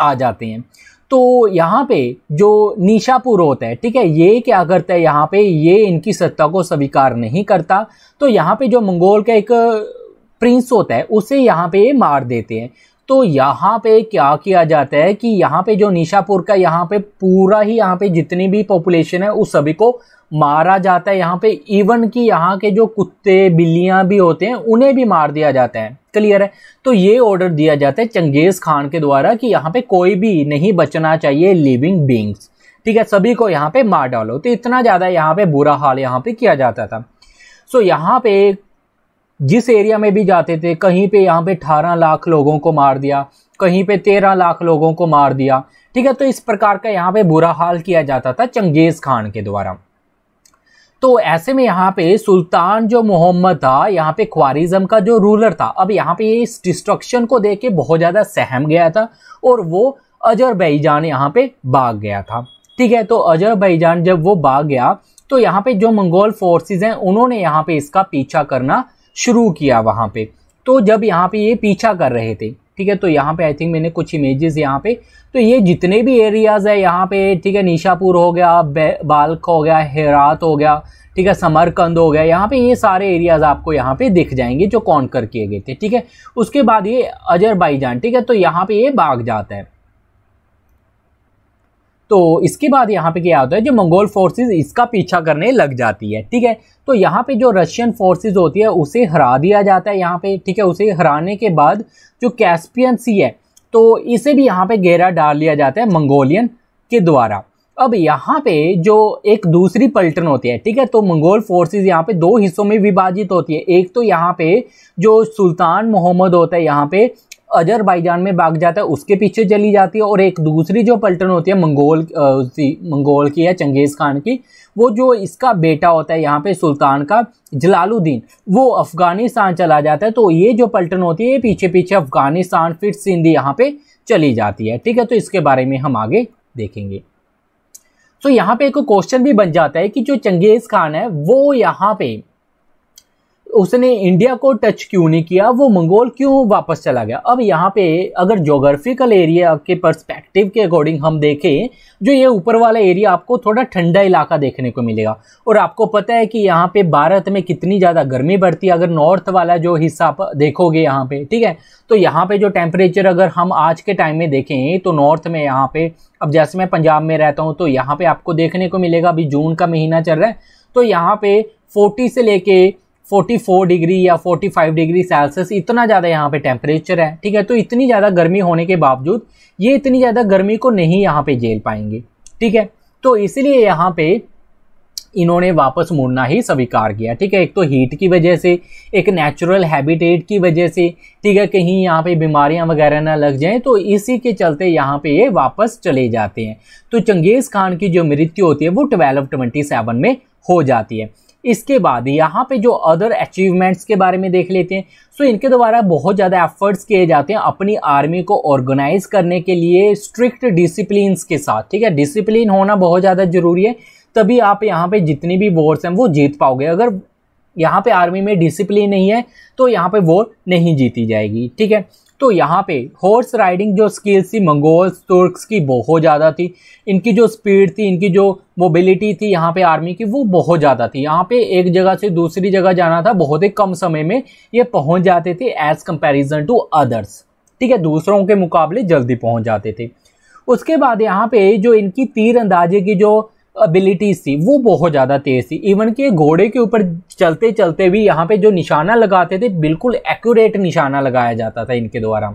आ जाते हैं तो यहाँ पे जो निशापुर होता है ठीक है ये क्या करता है यहाँ पे ये इनकी सत्ता को स्वीकार नहीं करता तो यहाँ पे जो मंगोल का एक प्रिंस होता है उसे यहाँ पे ये मार देते हैं तो यहाँ पे क्या किया जाता है कि यहाँ पे जो निशापुर का यहाँ पे पूरा ही यहाँ पे जितनी भी पॉपुलेशन है उस सभी को मारा जाता है यहाँ पे इवन कि यहाँ के जो कुत्ते बिल्लियाँ भी होते हैं उन्हें भी मार दिया जाता है क्लियर है तो ये ऑर्डर दिया जाता है चंगेज़ खान के द्वारा कि यहाँ पे कोई भी नहीं बचना चाहिए लिविंग बींग्स ठीक है सभी को यहाँ पे मार डालो तो इतना ज़्यादा यहाँ पे बुरा हाल यहाँ पे किया जाता था सो यहाँ पे जिस एरिया में भी जाते थे कहीं पे यहाँ पे अठारह लाख लोगों को मार दिया कहीं पे तेरह लाख लोगों को मार दिया ठीक है तो इस प्रकार का यहाँ पे बुरा हाल किया जाता था चंगेज खान के द्वारा तो ऐसे में यहाँ पे सुल्तान जो मोहम्मद था यहाँ पे ख्वारिजम का जो रूलर था अब यहाँ पे इस डिस्ट्रक्शन को देख के बहुत ज़्यादा सहम गया था और वो बैजान यहाँ पे भाग गया था ठीक है तो बैजान जब वो भाग गया तो यहाँ पे जो मंगोल फोर्सेज हैं उन्होंने यहाँ पे इसका पीछा करना शुरू किया वहाँ पे तो जब यहाँ पे ये पीछा कर रहे थे ठीक है तो यहाँ पे आई थिंक मैंने कुछ इमेजेस यहाँ पे तो ये जितने भी एरियाज़ है यहाँ पे ठीक है निशापुर हो गया बालक हो गया हेरात हो गया ठीक है समरकंद हो गया यहाँ पे ये सारे एरियाज आपको यहाँ पे दिख जाएंगे जो कॉन्कर किए गए थे ठीक है उसके बाद ये अजरबाईजान ठीक है तो यहाँ पे ये भाग जाता है तो इसके बाद यहाँ पे क्या होता है जो मंगोल फोर्सेस इसका पीछा करने लग जाती है ठीक है तो यहाँ पे जो रशियन फोर्सेस होती है उसे हरा दिया जाता है यहाँ पे ठीक है उसे हराने के बाद जो कैस्पियन सी है तो इसे भी यहाँ पे घेरा डाल लिया जाता है मंगोलियन के द्वारा अब यहाँ पे जो एक दूसरी पलटन होती है ठीक है तो मंगोल फोर्सेस यहाँ पे दो हिस्सों में विभाजित होती है एक तो यहाँ पे जो सुल्तान मोहम्मद होता है यहाँ पे अजरबाईजान में भाग जाता है उसके पीछे चली जाती है और एक दूसरी जो पलटन होती है मंगोल मंगोल की या चंगेज़ खान की वो जो इसका बेटा होता है यहाँ पे सुल्तान का जलालुद्दीन वो अफ़गानिस्तान चला जाता है तो ये जो पलटन होती है ये पीछे पीछे अफ़गानिस्तान फिर सिंध यहाँ पर चली जाती है ठीक है तो इसके बारे में हम आगे देखेंगे तो यहाँ पे एक क्वेश्चन भी बन जाता है कि जो चंगेज़ खान है वो यहाँ पे उसने इंडिया को टच क्यों नहीं किया वो मंगोल क्यों वापस चला गया अब यहाँ पे अगर जोग्राफिकल एरिया के पर्सपेक्टिव के अकॉर्डिंग हम देखें जो ये ऊपर वाला एरिया आपको थोड़ा ठंडा इलाका देखने को मिलेगा और आपको पता है कि यहाँ पे भारत में कितनी ज़्यादा गर्मी बढ़ती है अगर नॉर्थ वाला जो हिस्सा आप देखोगे यहाँ पे ठीक है तो यहाँ पे जो टेम्परेचर अगर हम आज के टाइम में देखें तो नॉर्थ में यहाँ पे अब जैसे मैं पंजाब में रहता हूँ तो यहाँ पे आपको देखने को मिलेगा अभी जून का महीना चल रहा है तो यहाँ पे फोर्टी से लेके 44 डिग्री या 45 डिग्री सेल्सियस इतना ज़्यादा यहाँ पे टेम्परेचर है ठीक है तो इतनी ज़्यादा गर्मी होने के बावजूद ये इतनी ज़्यादा गर्मी को नहीं यहाँ पे झेल पाएंगे ठीक है तो इसलिए यहाँ पे इन्होंने वापस मुड़ना ही स्वीकार किया ठीक है एक तो हीट की वजह से एक नेचुरल हैबिटेट की वजह से ठीक है कहीं यहाँ पे बीमारियाँ वगैरह ना लग जाएं तो इसी के चलते यहाँ पे ये वापस चले जाते हैं तो चंगेज़ खान की जो मृत्यु होती है वो ट्वेल्व ट्वेंटी सेवन में हो जाती है इसके बाद यहाँ पे जो अदर अचीवमेंट्स के बारे में देख लेते हैं सो इनके द्वारा बहुत ज़्यादा एफर्ट्स किए जाते हैं अपनी आर्मी को ऑर्गेनाइज करने के लिए स्ट्रिक्ट डिसिप्लिन के साथ ठीक है डिसिप्लिन होना बहुत ज़्यादा ज़रूरी है तभी आप यहाँ पे जितनी भी वॉर्स हैं वो जीत पाओगे अगर यहाँ पे आर्मी में डिसिप्लिन नहीं है तो यहाँ पे वॉर नहीं जीती जाएगी ठीक है तो यहाँ पे हॉर्स राइडिंग जो स्किल्स थी मंगोल्स तुर्क्स की बहुत ज़्यादा थी इनकी जो स्पीड थी इनकी जो मोबिलिटी थी यहाँ पे आर्मी की वो बहुत ज़्यादा थी यहाँ पे एक जगह से दूसरी जगह जाना था बहुत ही कम समय में ये पहुँच जाते थे एज़ कंपेरिजन टू अदर्स ठीक है दूसरों के मुकाबले जल्दी पहुँच जाते थे उसके बाद यहाँ पे जो इनकी तीर अंदाजे की जो अबिलिटीज थी वो बहुत ज़्यादा तेज़ थी इवन के घोड़े के ऊपर चलते चलते भी यहाँ पे जो निशाना लगाते थे बिल्कुल एक्यूरेट निशाना लगाया जाता था इनके द्वारा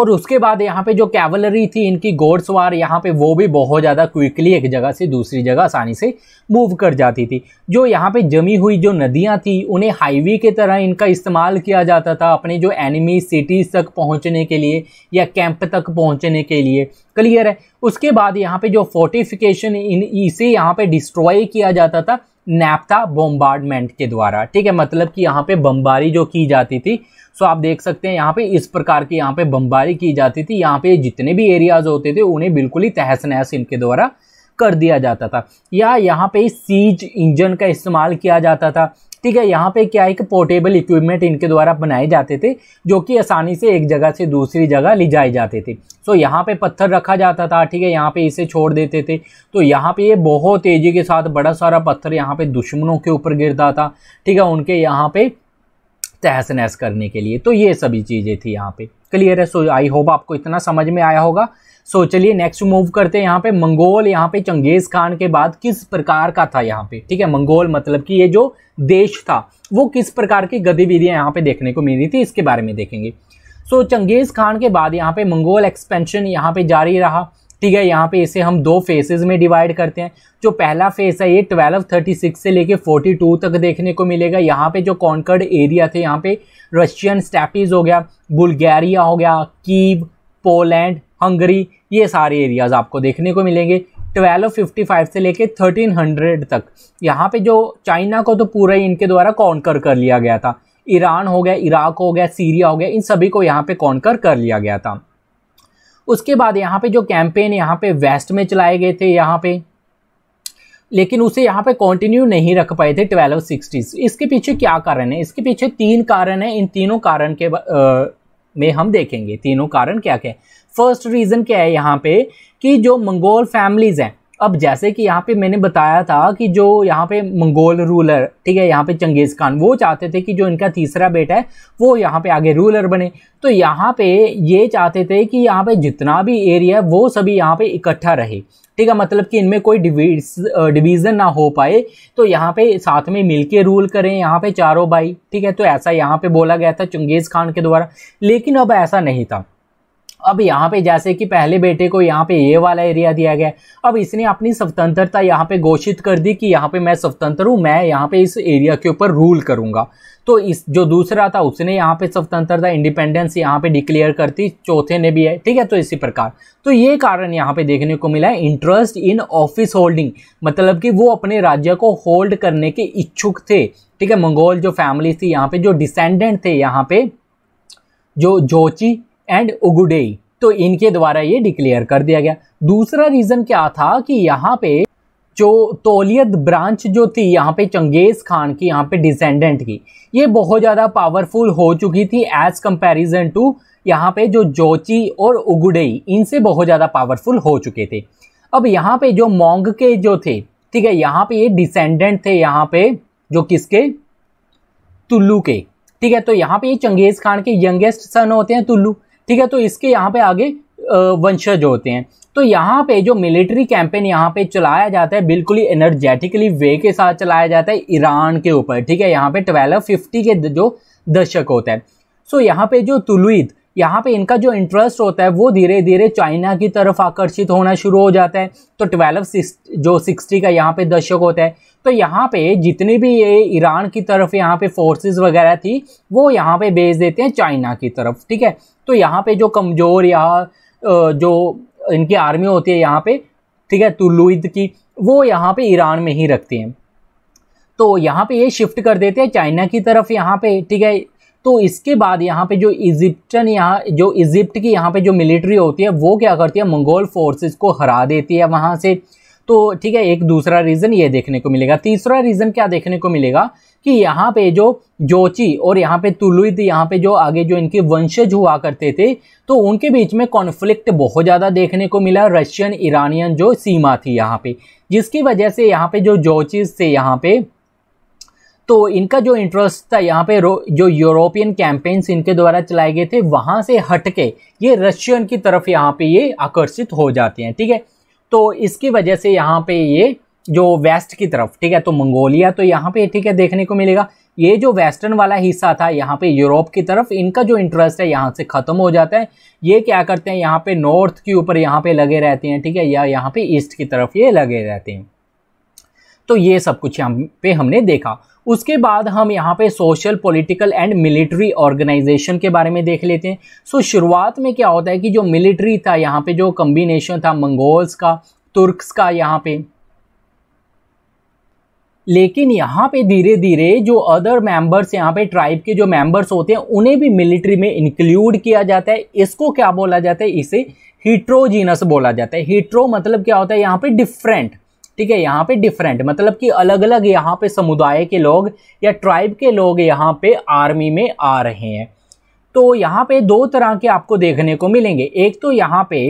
और उसके बाद यहाँ पे जो कैवलरी थी इनकी घोड़सवार यहाँ पे वो भी बहुत ज़्यादा क्विकली एक जगह से दूसरी जगह आसानी से मूव कर जाती थी जो यहाँ पे जमी हुई जो नदियाँ थी उन्हें हाईवे के तरह इनका इस्तेमाल किया जाता था अपने जो एनिमी सिटीज़ तक पहुँचने के लिए या कैंप तक पहुँचने के लिए क्लियर है उसके बाद यहाँ पे जो फोर्टिफिकेशन इन इसे यहाँ पे डिस्ट्रॉय किया जाता था नैपथा बॉम्बार्डमेंट के द्वारा ठीक है मतलब कि यहाँ पे बमबारी जो की जाती थी सो आप देख सकते हैं यहाँ पे इस प्रकार की यहाँ पे बमबारी की जाती थी यहाँ पे जितने भी एरियाज होते थे उन्हें बिल्कुल ही तहस नहस इनके द्वारा कर दिया जाता था या यहाँ पे सीज इंजन का इस्तेमाल किया जाता था ठीक है यहाँ पे क्या है कि पोर्टेबल इक्विपमेंट इनके द्वारा बनाए जाते थे जो कि आसानी से एक जगह से दूसरी जगह ले जाए जाते थे सो so, यहाँ पे पत्थर रखा जाता था ठीक है यहाँ पे इसे छोड़ देते थे तो यहाँ पे ये बहुत तेज़ी के साथ बड़ा सारा पत्थर यहाँ पे दुश्मनों के ऊपर गिरता था ठीक है उनके यहाँ पर तहस नहस करने के लिए तो ये सभी चीज़ें थी यहाँ पे क्लियर है सो आई होप आपको इतना समझ में आया होगा सो चलिए नेक्स्ट मूव करते हैं यहाँ पे मंगोल यहाँ पे चंगेज़ खान के बाद किस प्रकार का था यहाँ पे ठीक है मंगोल मतलब कि ये जो देश था वो किस प्रकार की गतिविधियाँ यहाँ पे देखने को मिली थी इसके बारे में देखेंगे सो so, चंगेज़ खान के बाद यहाँ पे मंगोल एक्सपेंशन यहाँ पे जारी रहा ठीक है यहाँ पे इसे हम दो फेसेस में डिवाइड करते हैं जो पहला फेस है ये 1236 से लेके 42 तक देखने को मिलेगा यहाँ पे जो कॉन्कर्ड एरिया थे यहाँ पे रशियन स्टैपीज हो गया बुल्गारिया हो गया कीव पोलैंड हंगरी ये सारे एरियाज आपको देखने को मिलेंगे 1255 से लेके 1300 तक यहाँ पे जो चाइना को तो पूरा ही इनके द्वारा कॉन्कर कर लिया गया था ईरान हो गया इराक हो गया सीरिया हो गया इन सभी को यहाँ पे कॉन्कर कर लिया गया था उसके बाद यहाँ पे जो कैंपेन यहाँ पे वेस्ट में चलाए गए थे यहाँ पे लेकिन उसे यहाँ पे कंटिन्यू नहीं रख पाए थे ट्वेल्व सिक्सटीज इसके पीछे क्या कारण है इसके पीछे तीन कारण है इन तीनों कारण के आ, में हम देखेंगे तीनों कारण क्या क्या है फर्स्ट रीज़न क्या है यहाँ पे कि जो मंगोल फैमिलीज़ हैं अब जैसे कि यहाँ पे मैंने बताया था कि जो यहाँ पे मंगोल रूलर ठीक है यहाँ पे चंगेज़ खान वो चाहते थे कि जो इनका तीसरा बेटा है वो यहाँ पे आगे रूलर बने तो यहाँ पे ये चाहते थे कि यहाँ पे जितना भी एरिया है वो सभी यहाँ पे इकट्ठा रहे ठीक है मतलब कि इनमें कोई डिवीज़न ना हो पाए तो यहाँ पे साथ में मिलके रूल करें यहाँ पे चारों भाई ठीक है तो ऐसा यहाँ पे बोला गया था चंगेज़ खान के द्वारा लेकिन अब ऐसा नहीं था अब यहाँ पे जैसे कि पहले बेटे को यहाँ पे ये वाला एरिया दिया गया अब इसने अपनी स्वतंत्रता यहाँ पे घोषित कर दी कि यहाँ पे मैं स्वतंत्र हूँ मैं यहाँ पे इस एरिया के ऊपर रूल करूँगा तो इस जो दूसरा था उसने यहाँ पे स्वतंत्रता इंडिपेंडेंस यहाँ पे डिक्लेयर करती चौथे ने भी है ठीक है तो इसी प्रकार तो ये कारण यहाँ पे देखने को मिला है इंटरेस्ट इन ऑफिस होल्डिंग मतलब कि वो अपने राज्य को होल्ड करने के इच्छुक थे ठीक है मंगोल जो फैमिली थी यहाँ पे जो डिसेंडेंट थे यहाँ पे जो जोची एंड उगुडेई तो इनके द्वारा ये डिक्लेयर कर दिया गया दूसरा रीज़न क्या था कि यहाँ पे जो तोलियत ब्रांच जो थी यहाँ पे चंगेज़ खान की यहाँ पे डिसेंडेंट की ये बहुत ज़्यादा पावरफुल हो चुकी थी एज़ कंपेरिजन टू यहाँ पे जो जोची और उगुडेई इनसे बहुत ज़्यादा पावरफुल हो चुके थे अब यहाँ पे जो मोंग के जो थे ठीक है यहाँ पे ये डिसेंडेंट थे यहाँ पे जो किसके तुल्लू के ठीक है तो यहाँ पे ये चंगेज़ खान के यंगेस्ट सन होते हैं तुल्लू ठीक है तो इसके यहाँ पे आगे वंशज होते हैं तो यहाँ पे जो मिलिट्री कैंपेन यहाँ पे चलाया जाता है बिल्कुल ही एनर्जेटिकली वे के साथ चलाया जाता है ईरान के ऊपर ठीक है यहाँ पे ट्वेल्व फिफ्टी के जो दशक होता है सो यहाँ पे जो तुलुद यहाँ पे इनका जो इंटरेस्ट होता है वो धीरे धीरे चाइना की तरफ आकर्षित होना शुरू हो जाता है तो ट्वेल्व जो सिक्सटी का यहाँ पे दशक होता है तो यहाँ पे जितनी भी ये ईरान की तरफ यहाँ पे फोर्सेस वगैरह थी वो यहाँ पे भेज देते हैं चाइना की तरफ ठीक है तो यहाँ पे जो कमज़ोर यहाँ जो इनकी आर्मी होती है यहाँ पे ठीक है तुलुद की वो यहाँ पे ईरान में ही रखते हैं तो यहाँ पे ये शिफ्ट कर देते हैं चाइना की तरफ यहाँ पे ठीक है तो इसके बाद यहाँ पे जो इजिप्टन यहाँ जो इजिप्ट की यहाँ पे जो मिलिट्री होती है वो क्या करती है मंगोल फोर्सेस को हरा देती है वहाँ से तो ठीक है एक दूसरा रीज़न ये देखने को मिलेगा तीसरा रीज़न क्या देखने को मिलेगा कि यहाँ पे जो जोची और यहाँ पे तुलुद यहाँ पे जो आगे जो इनके वंशज हुआ करते थे तो उनके बीच में कॉन्फ्लिक्ट बहुत ज़्यादा देखने को मिला रशियन ईरानियन जो सीमा थी यहाँ पे जिसकी वजह से यहाँ पे जो जोचिस थे यहाँ पे तो इनका जो इंटरेस्ट था यहाँ पे जो यूरोपियन कैंपेन्स इनके द्वारा चलाए गए थे वहाँ से हटके ये रशियन की तरफ यहाँ पे ये आकर्षित हो जाते हैं ठीक है थीके? तो इसकी वजह से यहाँ पे ये जो वेस्ट की तरफ ठीक है तो मंगोलिया तो यहाँ पे ठीक है देखने को मिलेगा ये जो वेस्टर्न वाला हिस्सा था यहाँ पे यूरोप की तरफ इनका जो इंटरेस्ट है यहाँ से ख़त्म हो जाता है ये क्या करते हैं यहाँ पे नॉर्थ के ऊपर यहाँ पे लगे रहते हैं ठीक है या यहाँ पे ईस्ट की तरफ ये लगे रहते हैं तो ये सब कुछ यहाँ पे हमने देखा उसके बाद हम यहाँ पे social political and military organisation के बारे में देख लेते हैं सो so, शुरुआत में क्या होता है कि जो मिलिट्री था यहाँ पे जो कम्बिनेशन था मंगोल्स का तुर्क्स का यहाँ पे लेकिन यहाँ पे धीरे धीरे जो अदर मेंबर्स यहाँ पे ट्राइब के जो मेंबर्स होते हैं उन्हें भी मिलिट्री में इंक्लूड किया जाता है इसको क्या बोला जाता है इसे हीट्रोजीनस बोला जाता है हीट्रो मतलब क्या होता है यहाँ पे डिफरेंट ठीक है यहाँ पे डिफरेंट मतलब कि अलग अलग यहाँ पे समुदाय के लोग या ट्राइब के लोग यहाँ पे आर्मी में आ रहे हैं तो यहाँ पे दो तरह के आपको देखने को मिलेंगे एक तो यहाँ पे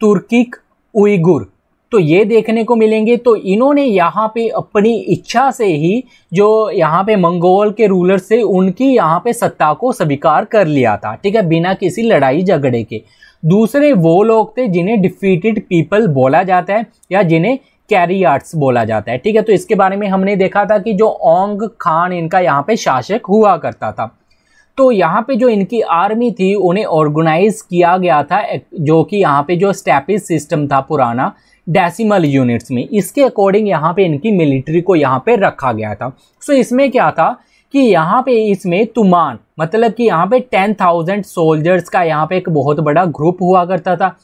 तुर्किक उइगुर तो ये देखने को मिलेंगे तो इन्होंने यहाँ पे अपनी इच्छा से ही जो यहाँ पे मंगोल के रूलर से उनकी यहाँ पे सत्ता को स्वीकार कर लिया था ठीक है बिना किसी लड़ाई झगड़े के दूसरे वो लोग थे जिन्हें डिफीटेड पीपल बोला जाता है या जिन्हें कैरी आर्ट्स बोला जाता है ठीक है तो इसके बारे में हमने देखा था कि जो ओंग खान इनका यहाँ पे शासक हुआ करता था तो यहाँ पे जो इनकी आर्मी थी उन्हें ऑर्गेनाइज किया गया था जो कि यहाँ पे जो स्टेपिस सिस्टम था पुराना डेसिमल यूनिट्स में इसके अकॉर्डिंग यहाँ पे इनकी मिलिट्री को यहाँ पे रखा गया था सो इसमें क्या था कि यहाँ पे इसमें तुमान मतलब कि यहाँ पे टेन थाउजेंड सोल्जर्स का यहाँ पे एक बहुत बड़ा ग्रुप हुआ करता था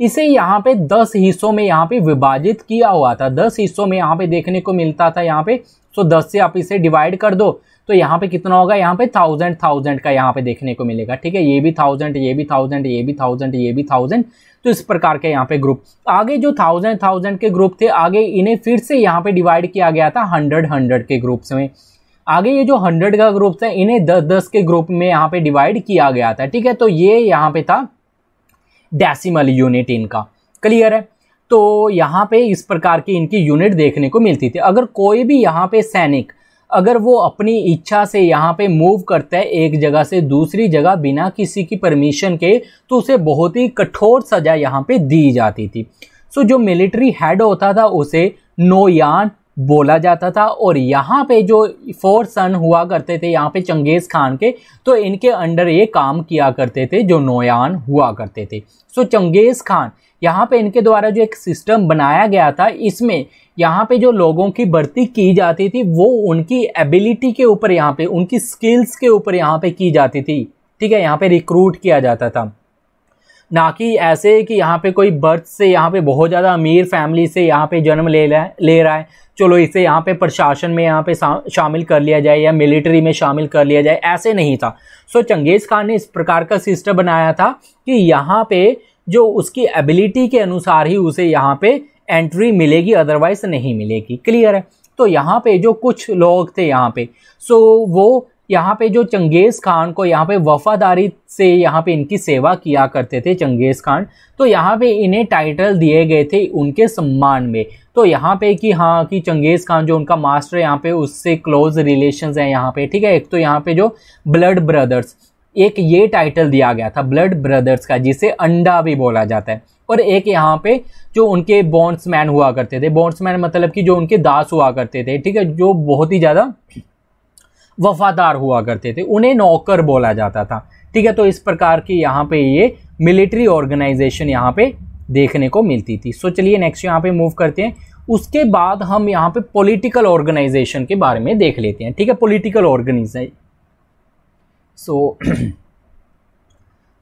इसे यहाँ पे दस हिस्सों में यहाँ पे विभाजित किया हुआ था दस हिस्सों में यहाँ पे देखने को मिलता था यहाँ पे सो दस से आप इसे डिवाइड कर दो तो यहाँ पे कितना होगा यहाँ पे थाउजेंड थाउजेंड का यहाँ पे देखने को मिलेगा ठीक है ये भी थाउजेंड ये भी थाउजेंड ये भी थाउजेंड ये भी थाउजेंड तो इस प्रकार के यहाँ पे ग्रुप आगे जो थाउजेंड थाउजेंड के ग्रुप थे आगे इन्हें फिर से यहाँ पे डिवाइड किया गया था हंड्रेड हंड्रेड के ग्रुप्स में आगे ये जो हंड्रेड का ग्रुप था इन्हें दस दस के ग्रुप में यहाँ पे डिवाइड किया गया था ठीक है तो ये यहाँ पे था डेसिमल यूनिट इनका क्लियर है तो यहाँ पे इस प्रकार की इनकी यूनिट देखने को मिलती थी अगर कोई भी यहाँ पे सैनिक अगर वो अपनी इच्छा से यहाँ पे मूव करता है एक जगह से दूसरी जगह बिना किसी की परमिशन के तो उसे बहुत ही कठोर सजा यहाँ पे दी जाती थी सो जो मिलिट्री हेड होता था उसे नोयान बोला जाता था और यहाँ पे जो फोर सन हुआ करते थे यहाँ पे चंगेज़ खान के तो इनके अंडर ये काम किया करते थे जो नोयान हुआ करते थे सो चंगेज़ खान यहाँ पे इनके द्वारा जो एक सिस्टम बनाया गया था इसमें यहाँ पे जो लोगों की भर्ती की जाती थी वो उनकी एबिलिटी के ऊपर यहाँ पे उनकी स्किल्स के ऊपर यहाँ पे की जाती थी ठीक है यहाँ पे रिक्रूट किया जाता था ना कि ऐसे कि यहाँ पे कोई बर्थ से यहाँ पे बहुत ज़्यादा अमीर फैमिली से यहाँ पे जन्म ले रहा है ले रहा है चलो इसे यहाँ पे प्रशासन में यहाँ पे शामिल कर लिया जाए या मिलिट्री में शामिल कर लिया जाए ऐसे नहीं था सो चंगेज़ खान ने इस प्रकार का सिस्टम बनाया था कि यहाँ पे जो उसकी एबिलिटी के अनुसार ही उसे यहाँ पे एंट्री मिलेगी अदरवाइज नहीं मिलेगी क्लियर है तो यहाँ पे जो कुछ लोग थे यहाँ पे सो वो यहाँ पे जो चंगेज़ खान को यहाँ पे वफादारी से यहाँ पे इनकी सेवा किया करते थे चंगेज़ खान तो यहाँ पे इन्हें टाइटल दिए गए थे उनके सम्मान में तो यहाँ पे कि हाँ कि चंगेज़ खान जो उनका मास्टर है यहाँ पे उससे क्लोज रिलेशंस हैं यहाँ पे ठीक है एक तो यहाँ पे जो ब्लड ब्रदर्स एक ये टाइटल दिया गया था ब्लड ब्रदर्स का जिसे अंडा भी बोला जाता है और एक यहाँ पे जो उनके बॉन्ड्समैन हुआ करते थे बॉन्ड्समैन मतलब कि जो उनके दास हुआ करते थे ठीक है जो बहुत ही ज़्यादा वफादार हुआ करते थे उन्हें नौकर बोला जाता था ठीक है तो इस प्रकार की यहाँ पे ये मिलिट्री ऑर्गेनाइजेशन यहाँ पे देखने को मिलती थी सो चलिए नेक्स्ट यहाँ पे मूव करते हैं उसके बाद हम यहाँ पे पॉलिटिकल ऑर्गेनाइजेशन के बारे में देख लेते हैं ठीक है पॉलिटिकल ऑर्गेनाइजे सो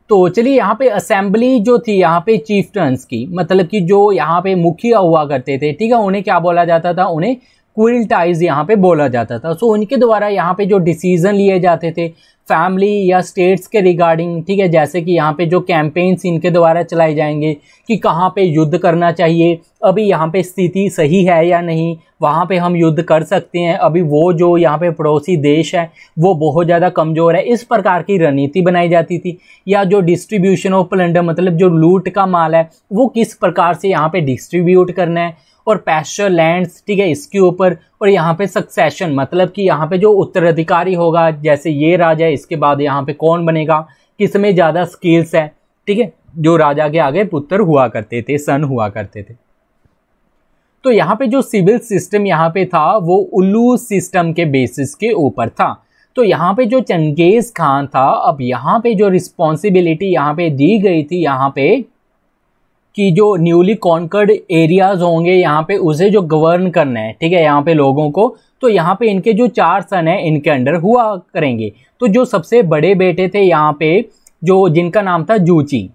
तो चलिए यहाँ पे असेंबली जो थी यहाँ पे चीफ्टन्स की मतलब कि जो यहाँ पे मुखिया हुआ करते थे ठीक है उन्हें क्या बोला जाता था उन्हें क्विल्टाइज यहाँ पे बोला जाता था सो उनके द्वारा यहाँ पे जो डिसीज़न लिए जाते थे फैमिली या स्टेट्स के रिगार्डिंग ठीक है जैसे कि यहाँ पे जो कैंपेन्स इनके द्वारा चलाए जाएंगे कि कहाँ पे युद्ध करना चाहिए अभी यहाँ पे स्थिति सही है या नहीं वहाँ पे हम युद्ध कर सकते हैं अभी वो जो यहाँ पे पड़ोसी देश है वो बहुत ज़्यादा कमज़ोर है इस प्रकार की रणनीति बनाई जाती थी या जो डिस्ट्रीब्यूशन ऑफ प्लंडर मतलब जो लूट का माल है वो किस प्रकार से यहाँ पे डिस्ट्रीब्यूट करना है और पैश्चर लैंड्स ठीक है इसके ऊपर और यहाँ पे सक्सेशन मतलब कि यहाँ पे जो उत्तराधिकारी होगा जैसे ये राजा है इसके बाद यहाँ पे कौन बनेगा किस में ज़्यादा स्किल्स है ठीक है जो राजा के आगे पुत्र हुआ करते थे सन हुआ करते थे तो यहाँ पे जो सिविल सिस्टम यहाँ पे था वो उल्लू सिस्टम के बेसिस के ऊपर था तो यहाँ पे जो चंगेज़ खान था अब यहाँ पे जो रिस्पॉन्सिबिलिटी यहाँ पे दी गई थी यहाँ पे कि जो न्यूली कॉन्कर्ड एरियाज होंगे यहाँ पे उसे जो गवर्न करना है ठीक है यहाँ पे लोगों को तो यहाँ पे इनके जो चार सन है इनके अंडर हुआ करेंगे तो जो सबसे बड़े बेटे थे यहाँ पे जो जिनका नाम था जूची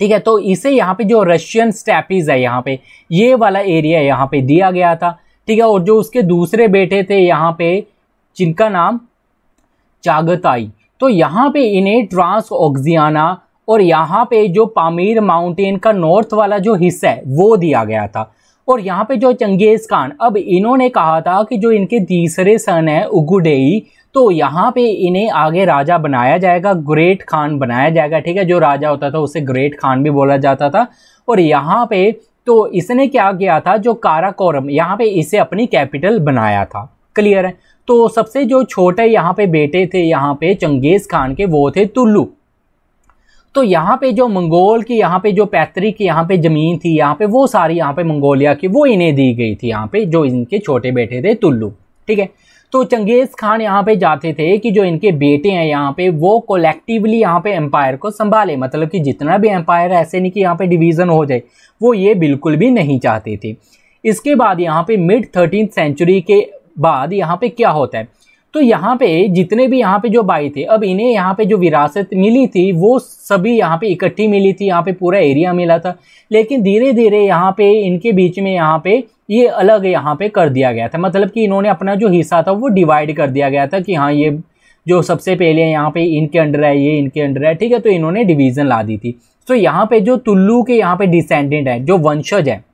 ठीक है तो इसे यहाँ पे जो रशियन स्टैपीज है यहाँ पे ये वाला एरिया यहाँ पे दिया गया था ठीक है और जो उसके दूसरे बेटे थे यहाँ पे जिनका नाम चागताई तो यहाँ पे इन्हें ट्रांस ऑक्जियाना और यहाँ पे जो पामीर माउंटेन का नॉर्थ वाला जो हिस्सा है वो दिया गया था और यहाँ पे जो चंगेज़ खान अब इन्होंने कहा था कि जो इनके तीसरे सन है उगुडेई तो यहाँ पे इन्हें आगे राजा बनाया जाएगा ग्रेट खान बनाया जाएगा ठीक है जो राजा होता था उसे ग्रेट खान भी बोला जाता था और यहाँ पे तो इसने क्या किया था जो काराकोरम यहाँ पे इसे अपनी कैपिटल बनाया था क्लियर है तो सबसे जो छोटे यहाँ पे बेटे थे यहाँ पे चंगेज़ खान के वो थे तुल्लू तो यहाँ पे जो मंगोल की यहाँ पे जो पैतृक की यहाँ पे ज़मीन थी यहाँ पे वो सारी यहाँ पे मंगोलिया की वो इन्हें दी गई थी यहाँ पे जो इनके छोटे बेटे थे तुल्लू ठीक है तो चंगेज़ खान यहाँ पे जाते थे कि जो इनके बेटे हैं यहाँ पे वो कोलेक्टिवली यहाँ पे एम्पायर को संभाले मतलब कि जितना भी एम्पायर है ऐसे नहीं कि यहाँ पे डिवीज़न हो जाए वो ये बिल्कुल भी नहीं चाहते थे इसके बाद यहाँ पे मिड थर्टीन सेंचुरी के बाद यहाँ पे क्या होता है तो यहाँ पे जितने भी यहाँ पे जो बाई थे अब इन्हें यहाँ पे जो विरासत मिली थी वो सभी यहाँ पे इकट्ठी मिली थी यहाँ पे पूरा एरिया मिला था लेकिन धीरे धीरे यहाँ पे इनके बीच में यहाँ पे ये अलग यहाँ पे कर दिया गया था मतलब कि इन्होंने अपना जो हिस्सा था वो डिवाइड कर दिया गया था कि हाँ ये जो सबसे पहले यहाँ पे इनके अंडर है ये इनके अंडर है ठीक है तो इन्होंने डिवीज़न ला दी थी तो यहाँ पे जो तुल्लू के यहाँ पे डिसेंडेंट है जो वंशज हैं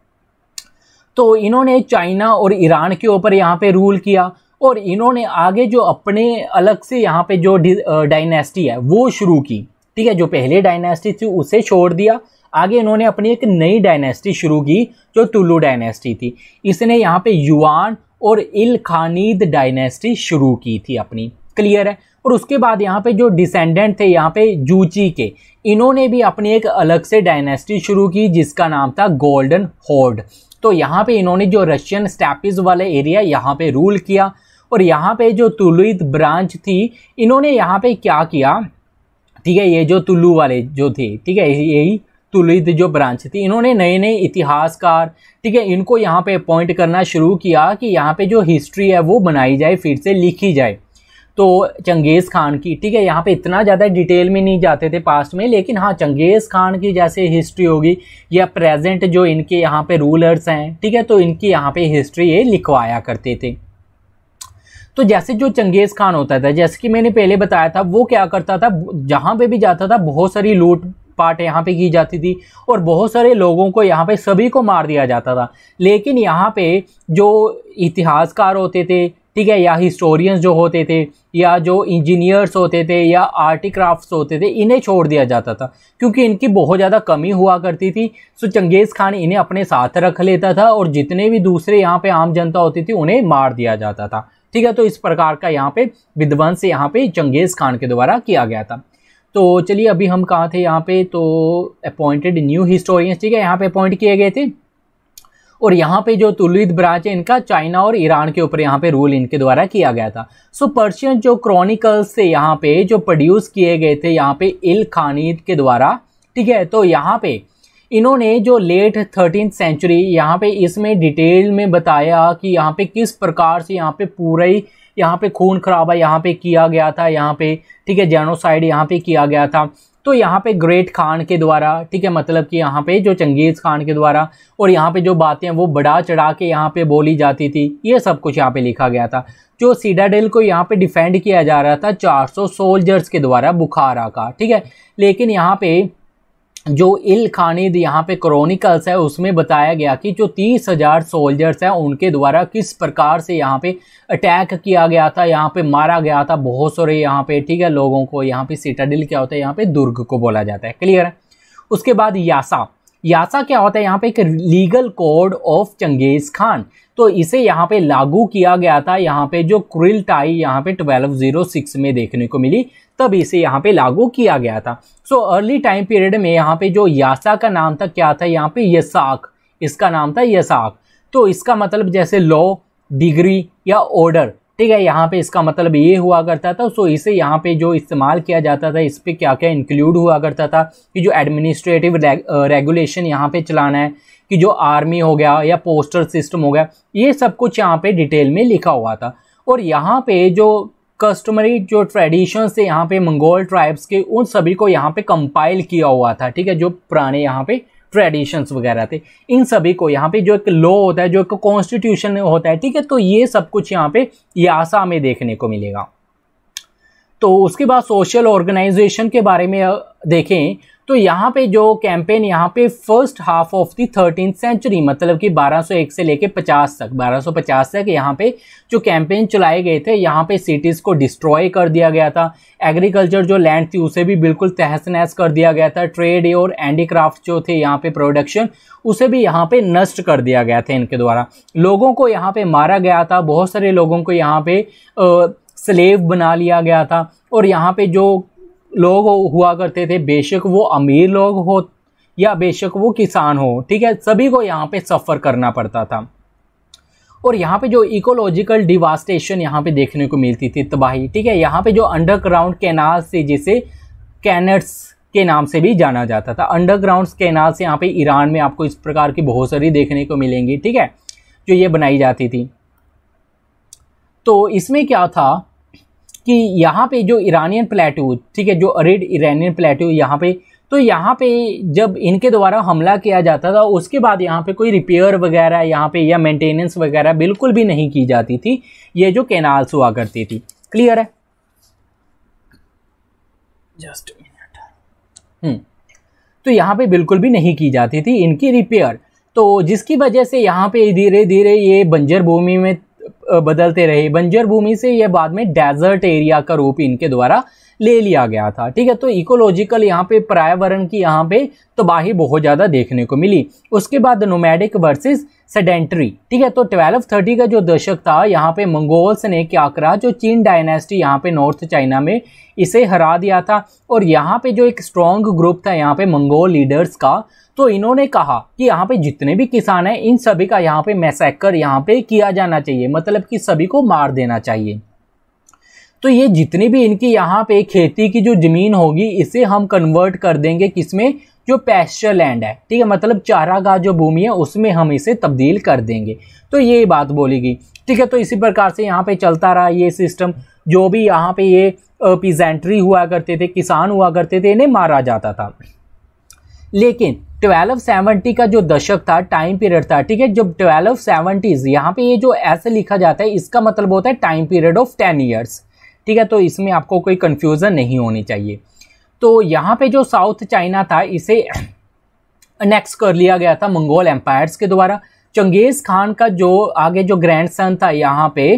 तो इन्होंने चाइना और ईरान के ऊपर यहाँ पे रूल किया और इन्होंने आगे जो अपने अलग से यहाँ पे जो डायनेस्टी है वो शुरू की ठीक है जो पहले डायनेस्टी थी उसे छोड़ दिया आगे इन्होंने अपनी एक नई डायनेस्टी शुरू की जो तुलू डायनेस्टी थी इसने यहाँ पे युआन और इल खानीद डायनेस्टी शुरू की थी अपनी क्लियर है और उसके बाद यहाँ पे जो डिसेंडेंट थे यहाँ पे जूची के इन्होंने भी अपनी एक अलग से डायनेस्टी शुरू की जिसका नाम था गोल्डन होर्ड तो यहाँ पे इन्होंने जो रशियन स्टैपिस वाले एरिया यहाँ पे रूल किया और यहाँ पे जो तुलित ब्रांच थी इन्होंने यहाँ पे क्या किया ठीक है ये जो तुल्लु वाले जो थे ठीक है यही तुलित जो ब्रांच थी इन्होंने नए नए इतिहासकार ठीक है इनको यहाँ पे अपॉइंट करना शुरू किया कि यहाँ पे जो हिस्ट्री है वो बनाई जाए फिर से लिखी जाए तो चंगेज़ खान की ठीक है यहाँ पे इतना ज़्यादा डिटेल में नहीं जाते थे पास्ट में लेकिन हाँ चंगेज़ खान की जैसे हिस्ट्री होगी या प्रेजेंट जो इनके यहाँ पे रूलर्स हैं ठीक है तो इनकी यहाँ पे हिस्ट्री ये लिखवाया करते थे तो जैसे जो चंगेज़ खान होता था जैसे कि मैंने पहले बताया था वो क्या करता था जहाँ पे भी जाता था बहुत सारी लूट पाट यहाँ पे की जाती थी और बहुत सारे लोगों को यहाँ पे सभी को मार दिया जाता था लेकिन यहाँ पे जो इतिहासकार होते थे ठीक है या हिस्टोरियंस जो होते थे या जो इंजीनियर्स होते थे या आर्ट क्राफ्ट्स होते थे इन्हें छोड़ दिया जाता था क्योंकि इनकी बहुत ज़्यादा कमी हुआ करती थी सो चंगेज़ खान इन्हें अपने साथ रख लेता था और जितने भी दूसरे यहाँ पे आम जनता होती थी उन्हें मार दिया जाता था ठीक है तो इस प्रकार का यहाँ पे विध्वंस यहाँ पे चंगेज़ खान के द्वारा किया गया था तो चलिए अभी हम कहाँ थे यहाँ पे तो अपॉइंटेड न्यू हिस्टोरियंस ठीक है यहाँ पे अपॉइंट किए गए थे और यहाँ पे जो तुलित ब्रांच है इनका चाइना और ईरान के ऊपर यहाँ पे रूल इनके द्वारा किया गया था सो पर्शियन जो क्रॉनिकल्स थे यहाँ पे जो प्रोड्यूस किए गए थे यहाँ पे इल खानिद के द्वारा ठीक है तो यहाँ पे इन्होंने जो लेट थर्टीन सेंचुरी यहाँ पे इसमें डिटेल में बताया कि यहाँ पे किस प्रकार से यहाँ पे पूरा ही यहाँ पे खून खराबा यहाँ पे किया गया था यहाँ पे ठीक है जेनोसाइड यहाँ पे किया गया था तो यहाँ पे ग्रेट खान के द्वारा ठीक है मतलब कि यहाँ पे जो चंगेज़ खान के द्वारा और यहाँ पे जो बातें वो बढ़ा चढ़ा के यहाँ पे बोली जाती थी ये सब कुछ यहाँ पे लिखा गया था जो सीडाडेल को यहाँ पे डिफेंड किया जा रहा था 400 सोल्जर्स के द्वारा बुखारा का ठीक है लेकिन यहाँ पे जो इल खानिद यहाँ पे क्रॉनिकल्स है उसमें बताया गया कि जो तीस हज़ार सोल्जर्स हैं उनके द्वारा किस प्रकार से यहाँ पे अटैक किया गया था यहाँ पे मारा गया था बहुत सारे यहाँ पे ठीक है लोगों को यहाँ पे सिटाडिल क्या होता है यहाँ पे दुर्ग को बोला जाता है क्लियर है उसके बाद यासा यासा क्या होता है यहाँ पे एक legal code of Changez Khan तो इसे यहाँ पे लागू किया गया था यहाँ पे जो क्रिल टाई यहाँ पे 1206 में देखने को मिली तब इसे यहाँ पे लागू किया गया था सो अर्ली टाइम पीरियड में यहाँ पे जो यासा का नाम था क्या था यहाँ पे यसाक इसका नाम था यसाक तो इसका मतलब जैसे लॉ डिग्री या ऑर्डर ठीक है यहाँ पे इसका मतलब ये हुआ करता था सो इसे यहाँ पे जो इस्तेमाल किया जाता था इस पर क्या क्या इंक्लूड हुआ करता था कि जो एडमिनिस्ट्रेटिव रेगुलेशन uh, यहाँ पे चलाना है कि जो आर्मी हो गया या पोस्टर सिस्टम हो गया ये सब कुछ यहाँ पे डिटेल में लिखा हुआ था और यहाँ पे जो कस्टमरी जो ट्रेडिशन थे यहाँ पे मंगोल ट्राइब्स के उन सभी को यहाँ पे कंपाइल किया हुआ था ठीक है जो पुराने यहाँ पे ट्रेडिशंस वगैरह थे इन सभी को यहाँ पे जो एक लॉ होता है जो एक कॉन्स्टिट्यूशन होता है ठीक है तो ये सब कुछ यहाँ पे यासा में देखने को मिलेगा तो उसके बाद सोशल ऑर्गेनाइजेशन के बारे में देखें तो यहाँ पे जो कैंपेन यहाँ पे first half of the thirteen century मतलब कि 1201 से लेके 50 तक 1250 तक यहाँ पे जो कैंपेन चलाए गए थे यहाँ पे सिटीज़ को डिस्ट्रॉय कर दिया गया था एग्रीकल्चर जो लैंड थी उसे भी बिल्कुल तहस नहस कर दिया गया था ट्रेड और हैंडीक्राफ्ट जो थे यहाँ पे प्रोडक्शन उसे भी यहाँ पे नष्ट कर दिया गया था इनके द्वारा लोगों को यहाँ पे मारा गया था बहुत सारे लोगों को यहाँ पे स्लेव बना लिया गया था और यहाँ पे जो लोग हुआ करते थे बेशक वो अमीर लोग हो या बेशक वो किसान हो ठीक है सभी को यहाँ पे सफ़र करना पड़ता था और यहाँ पे जो इकोलॉजिकल डिवास्टेशन यहाँ पे देखने को मिलती थी तबाही ठीक है यहाँ पे जो अंडरग्राउंड कैनाल से जिसे कैनट्स के नाम से भी जाना जाता था अंडरग्राउंड कैनाल से यहाँ पे ईरान में आपको इस प्रकार की बहुत सारी देखने को मिलेंगी ठीक है जो ये बनाई जाती थी तो इसमें क्या था कि यहाँ पे जो ईरानियन प्लेटू ठीक है जो अरेड ईरानियन प्लेटू यहाँ पे तो यहाँ पे जब इनके द्वारा हमला किया जाता था उसके बाद यहाँ पे कोई रिपेयर वगैरह यहाँ पे या मेंटेनेंस वगैरह बिल्कुल भी नहीं की जाती थी ये जो कैनाल्स हुआ करती थी क्लियर है जस्ट हम्म। मिनट तो यहाँ पे बिल्कुल भी नहीं की जाती थी इनकी रिपेयर तो जिसकी वजह से यहाँ पे धीरे धीरे ये बंजर भूमि में बदलते रहे बंजर भूमि से यह बाद में डेजर्ट एरिया का रूप इनके द्वारा ले लिया गया था ठीक है तो इकोलॉजिकल यहाँ पे पर्यावरण की यहाँ पे तबाही बहुत ज़्यादा देखने को मिली उसके बाद नोमैडिक वर्सेस सेडेंट्री ठीक है तो 1230 का जो दशक था यहाँ पे मंगोल्स ने क्या करा जो चीन डायनेस्टी यहाँ पे नॉर्थ चाइना में इसे हरा दिया था और यहाँ पे जो एक स्ट्रॉन्ग ग्रुप था यहाँ पे मंगोल लीडर्स का तो इन्होंने कहा कि यहाँ पे जितने भी किसान हैं इन सभी का यहाँ पे मैसेकर यहाँ पे किया जाना चाहिए मतलब कि सभी को मार देना चाहिए तो ये जितनी भी इनकी यहाँ पे खेती की जो ज़मीन होगी इसे हम कन्वर्ट कर देंगे किसमें जो पैस्चर लैंड है ठीक है मतलब चारागाह जो भूमि है उसमें हम इसे तब्दील कर देंगे तो ये बात बोलेगी ठीक है तो इसी प्रकार से यहाँ पे चलता रहा ये सिस्टम जो भी यहाँ पे ये पिजेंट्री हुआ करते थे किसान हुआ करते थे इन्हें मारा जाता था लेकिन 1270 का जो दशक था टाइम पीरियड था ठीक है जब ट्वेल्व सेवनटीज़ यहाँ पे ये जो ऐसे लिखा जाता है इसका मतलब होता है time period of ten years ठीक है तो इसमें आपको कोई कन्फ्यूज़न नहीं होनी चाहिए तो यहाँ पर जो साउथ चाइना था इसे अनेक्स कर लिया गया था मंगोल एम्पायर्स के द्वारा चंगेज़ खान का जो आगे जो ग्रैंड सन था यहाँ पे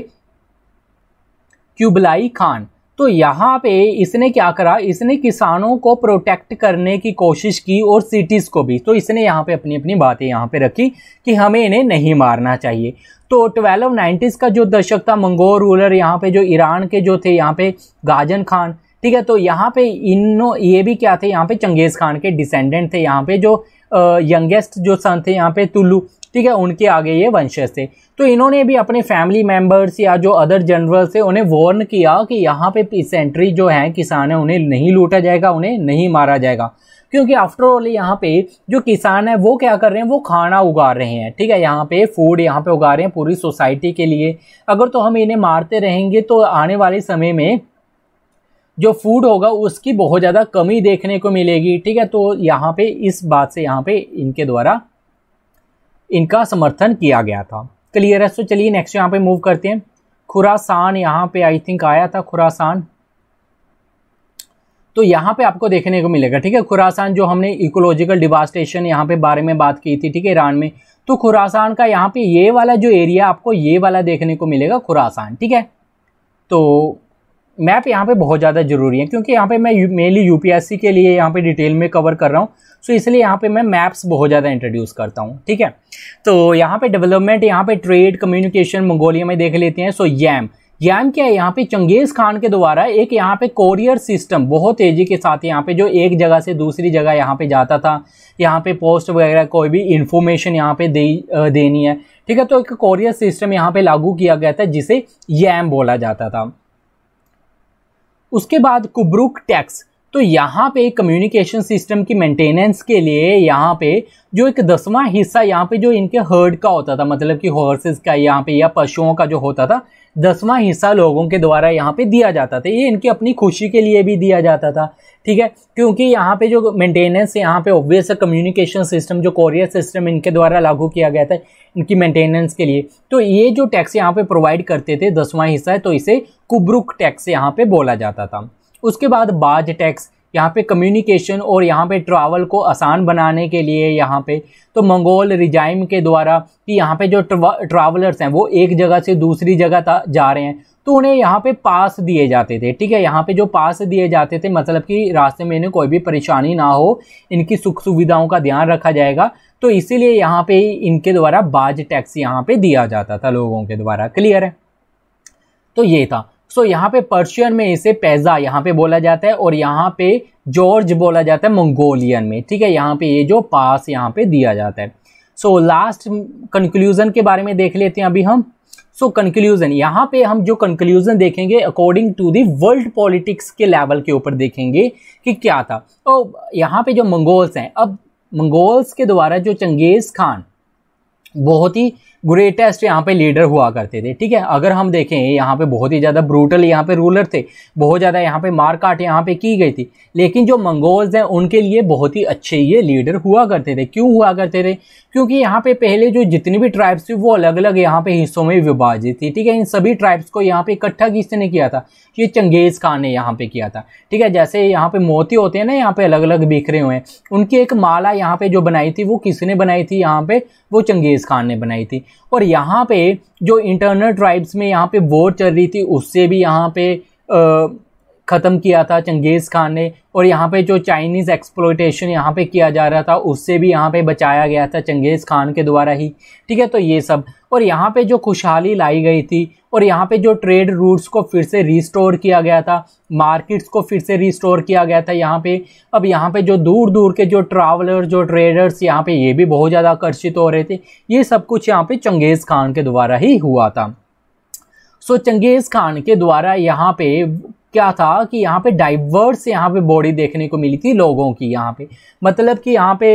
क्यूबलाई खान तो यहाँ पे इसने क्या करा इसने किसानों को प्रोटेक्ट करने की कोशिश की और सिटीज़ को भी तो इसने यहाँ पे अपनी अपनी बातें यहाँ पे रखी कि हमें इन्हें नहीं मारना चाहिए तो ट्वेल्व नाइन्टीज़ का जो दशक था मंगोर रूलर यहाँ पे जो ईरान के जो थे यहाँ पे गाजन खान ठीक है तो यहाँ पे इन ये भी क्या थे यहाँ पे चंगेज़ खान के डिसेंडेंट थे यहाँ पे जो यंगेस्ट जो सन थे यहाँ पे तुल्लू ठीक है उनके आगे ये वंशज थे तो इन्होंने भी अपने फैमिली मेम्बर्स या जो अदर जनरल्स थे उन्हें वॉर्न किया कि यहाँ पे पीसेंट्री जो है किसान है उन्हें नहीं लूटा जाएगा उन्हें नहीं मारा जाएगा क्योंकि आफ्टर ऑल यहाँ पे जो किसान है वो क्या कर रहे हैं वो खाना उगा रहे हैं ठीक है यहाँ पे फूड यहाँ पे उगा रहे हैं पूरी सोसाइटी के लिए अगर तो हम इन्हें मारते रहेंगे तो आने वाले समय में जो फूड होगा उसकी बहुत ज़्यादा कमी देखने को मिलेगी ठीक है तो यहाँ पे इस बात से यहाँ पे इनके द्वारा इनका समर्थन किया गया था क्लियर है तो चलिए नेक्स्ट यहाँ पे मूव करते हैं खुरासान यहाँ पे आई थिंक आया था खुरासान तो यहाँ पे आपको देखने को मिलेगा ठीक है खुरासान जो हमने इकोलॉजिकल डिवास्टेशन यहाँ पे बारे में बात की थी ठीक है ईरान में तो खुरासान का यहाँ पे ये वाला जो एरिया आपको ये वाला देखने को मिलेगा खुरासान ठीक है तो मैप यहाँ पे बहुत ज़्यादा ज़रूरी है क्योंकि यहाँ पे मैं मेनली यूपीएससी के लिए यहाँ पे डिटेल में कवर कर रहा हूँ सो so, इसलिए यहाँ पे मैं मैप्स बहुत ज़्यादा इंट्रोड्यूस करता हूँ ठीक है तो यहाँ पे डेवलपमेंट यहाँ पे ट्रेड कम्युनिकेशन मंगोलिया में देख लेते हैं सो यैम यैम क्या है यहाँ पे चंगेज़ खान के द्वारा एक यहाँ पे कोरियर सिस्टम बहुत तेज़ी के साथ यहाँ पे जो एक जगह से दूसरी जगह यहाँ पे जाता था यहाँ पे पोस्ट वगैरह कोई भी इन्फॉर्मेशन यहाँ पे दे देनी है ठीक है तो एक कोरियर सिस्टम यहाँ पे लागू किया गया था जिसे यैम बोला जाता था उसके बाद कुब्रुक टैक्स तो यहाँ पे कम्युनिकेशन सिस्टम की मेंटेनेंस के लिए यहाँ पे जो एक दसवां हिस्सा यहाँ पे जो इनके हर्ड का होता था मतलब कि हॉर्सेस का यहाँ पे या पशुओं का जो होता था दसवां हिस्सा लोगों के द्वारा यहाँ पे दिया जाता था ये इनकी अपनी खुशी के लिए भी दिया जाता था ठीक है क्योंकि यहाँ पे जो मेंटेनेंस यहाँ पे ऑब्वियस कम्युनिकेशन सिस्टम जो कोरियर सिस्टम इनके द्वारा लागू किया गया था इनकी मेंटेनेंस के लिए तो ये जो टैक्स यहाँ पे प्रोवाइड करते थे दसवां हिस्सा है तो इसे कुब्रुक टैक्स यहाँ पे बोला जाता था उसके बाद बाज टैक्स यहाँ पे कम्युनिकेशन और यहाँ पे ट्रैवल को आसान बनाने के लिए यहाँ पे तो मंगोल रिजाइम के द्वारा कि यहाँ पे जो ट्रैवलर्स हैं वो एक जगह से दूसरी जगह जा रहे हैं तो उन्हें यहाँ पे पास दिए जाते थे ठीक है यहाँ पे जो पास दिए जाते थे मतलब कि रास्ते में इन्हें कोई भी परेशानी ना हो इनकी सुख सुविधाओं का ध्यान रखा जाएगा तो इसीलिए यहाँ पे इनके द्वारा बाज टैक्स यहाँ पे दिया जाता था लोगों के द्वारा क्लियर है तो ये था सो यहाँ पे पर्शियन में इसे पैजा यहाँ पे बोला जाता है और यहाँ पे जॉर्ज बोला जाता है मंगोलियन में ठीक है यहाँ पे ये जो पास यहाँ पे दिया जाता है सो लास्ट कंक्लूजन के बारे में देख लेते हैं अभी हम सो कंक्लूजन यहाँ पे हम जो कंक्लूजन देखेंगे according to the world politics के लेवल के ऊपर देखेंगे कि क्या था और oh, यहाँ पे जो मंगोल्स हैं अब मंगोल्स के द्वारा जो चंगेज़ खान बहुत ही ग्रेटेस्ट यहाँ पे लीडर हुआ करते थे ठीक है अगर हम देखें यहाँ पे बहुत ही ज़्यादा ब्रूटल यहाँ पे रूलर थे बहुत ज़्यादा यहाँ पे मार काट यहाँ पे की गई थी लेकिन जो मंगोल्स हैं उनके लिए बहुत ही अच्छे ये लीडर हुआ करते थे क्यों हुआ करते थे क्योंकि यहाँ पे पहले जो जितनी भी ट्राइब्स थी वो अलग अलग यहाँ पे हिस्सों में विभाजित थी ठीक है इन सभी ट्राइब्स को यहाँ पे इकट्ठा किसने किया था ये चंगेज़ खान ने यहाँ पे किया था ठीक है जैसे यहाँ पे मोती होते हैं ना यहाँ पे अलग अलग बिखरे हुए हैं उनकी एक माला यहाँ पे जो बनाई थी वो किसने बनाई थी यहाँ पे वो चंगेज़ खान ने बनाई थी और यहाँ पे जो इंटरनल ट्राइब्स में यहाँ पे वॉर चल रही थी उससे भी यहाँ पे ख़त्म किया था चंगेज़ खान ने और यहाँ पे जो चाइनीज़ एक्सप्लोइटेशन यहाँ पे किया जा रहा था उससे भी यहाँ पे बचाया गया था चंगेज़ खान के द्वारा ही ठीक है तो ये सब और यहाँ पे जो खुशहाली लाई गई थी और यहाँ पे जो ट्रेड रूट्स को फिर से रिस्टोर किया गया था मार्केट्स को फिर से रिस्टोर किया गया था यहाँ पे अब यहाँ पे जो दूर दूर के जो ट्रैवलर जो ट्रेडर्स यहाँ पे ये भी बहुत ज़्यादा आकर्षित हो रहे थे ये सब कुछ यहाँ पे चंगेज़ खान के द्वारा ही हुआ था सो चंगेज़ खान के द्वारा यहाँ पे क्या था कि यहाँ पे डाइवर्स यहाँ पे बॉडी देखने को मिली थी लोगों की यहाँ पे मतलब कि यहाँ पे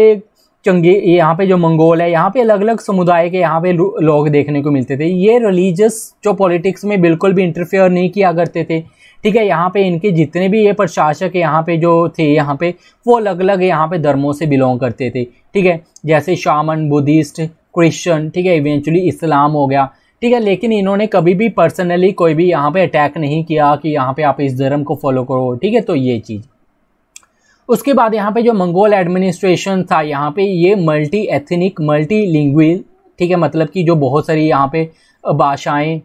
चंगे यहाँ पे जो मंगोल है यहाँ पे अलग अलग समुदाय के यहाँ पे लोग देखने को मिलते थे ये रिलीजियस जो पॉलिटिक्स में बिल्कुल भी इंटरफेयर नहीं किया करते थे ठीक है यहाँ पे इनके जितने भी ये प्रशासक यहाँ पे जो थे यहाँ पे वो अलग अलग यहाँ पे धर्मों से बिलोंग करते थे ठीक है जैसे शामन बुद्धिस्ट क्रिश्चन ठीक है इवेंचुअली इस्लाम हो गया ठीक है लेकिन इन्होंने कभी भी पर्सनली कोई भी यहाँ पे अटैक नहीं किया कि यहाँ पे आप इस धर्म को फॉलो करो ठीक है तो ये चीज़ उसके बाद यहाँ पे जो मंगोल एडमिनिस्ट्रेशन था यहाँ पे ये मल्टी एथनिक मल्टी लिंग्विल ठीक है मतलब कि जो बहुत सारी यहाँ पे भाषाएं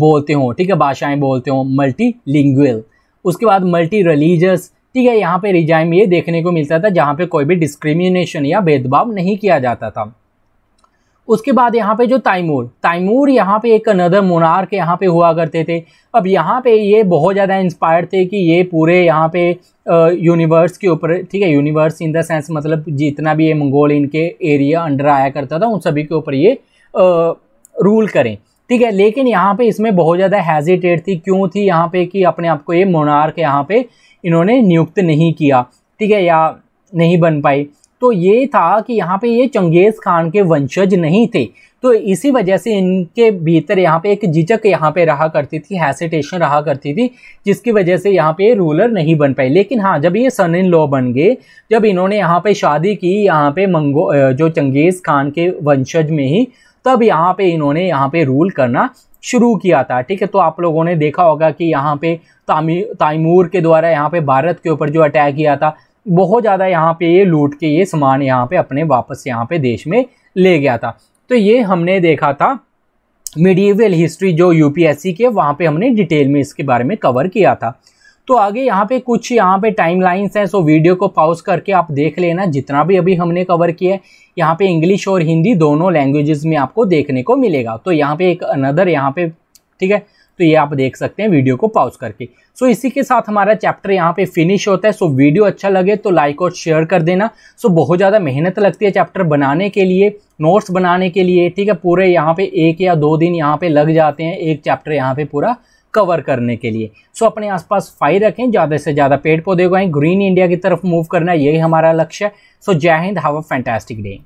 बोलते हों ठीक है भाषाएं बोलते हों मल्टी लिंग्वल उसके बाद मल्टी रिलीजस ठीक है यहाँ पे रिजाइम ये देखने को मिलता था जहाँ पे कोई भी डिस्क्रिमिनेशन या भेदभाव नहीं किया जाता था उसके बाद यहाँ पे जो तैमूर तैमूर यहाँ पे एक अनदर के यहाँ पे हुआ करते थे अब यहाँ पे ये बहुत ज़्यादा इंस्पायर थे कि ये पूरे यहाँ पे यूनिवर्स के ऊपर ठीक है यूनिवर्स इन द सेंस मतलब जितना भी ये मंगोल इनके एरिया अंडर आया करता था उन सभी के ऊपर ये आ, रूल करें ठीक है लेकिन यहाँ पे इसमें बहुत ज़्यादा हैज़िटेट थी क्यों थी यहाँ पे कि अपने आप को ये के यहाँ पे इन्होंने नियुक्त नहीं किया ठीक है या नहीं बन पाई तो ये था कि यहाँ पे ये चंगेज़ खान के वंशज नहीं थे तो इसी वजह से इनके भीतर यहाँ पे एक झिझक यहाँ पे रहा करती थी हैसिटेशन रहा करती थी जिसकी वजह से यहाँ पे रूलर नहीं बन पाए लेकिन हाँ जब ये सन इन लॉ बन गए जब इन्होंने यहाँ पे शादी की यहाँ पे मंगो जो चंगेज़ खान के वंशज में ही तब यहाँ पे इन्होंने यहाँ पे रूल करना शुरू किया था ठीक है तो आप लोगों ने देखा होगा कि यहाँ पे तामी ताइमूर के द्वारा यहाँ पे भारत के ऊपर जो अटैक किया था बहुत ज़्यादा यहाँ पे ये लूट के ये सामान यहाँ पे अपने वापस यहाँ पे देश में ले गया था तो ये हमने देखा था मीडिएवल हिस्ट्री जो यूपीएससी के वहाँ पे हमने डिटेल में इसके बारे में कवर किया था तो आगे यहाँ पे कुछ यहाँ पे टाइम हैं सो वीडियो को पॉज करके आप देख लेना जितना भी अभी हमने कवर किया है यहाँ पे इंग्लिश और हिंदी दोनों लैंग्वेजेस में आपको देखने को मिलेगा तो यहाँ पे एक अनदर यहाँ पे ठीक है तो ये आप देख सकते हैं वीडियो को पॉज करके सो so, इसी के साथ हमारा चैप्टर यहाँ पे फिनिश होता है सो so, वीडियो अच्छा लगे तो लाइक और शेयर कर देना सो so, बहुत ज़्यादा मेहनत लगती है चैप्टर बनाने के लिए नोट्स बनाने के लिए ठीक है पूरे यहाँ पे एक या दो दिन यहाँ पे लग जाते हैं एक चैप्टर यहाँ पे पूरा कवर करने के लिए सो so, अपने आसपास फाई रखें ज़्यादा से ज़्यादा पेड़ पौधे उगाएं ग्रीन इंडिया की तरफ मूव करना यही हमारा लक्ष्य है सो जय हिंद हैव अ फैंटेस्टिक डे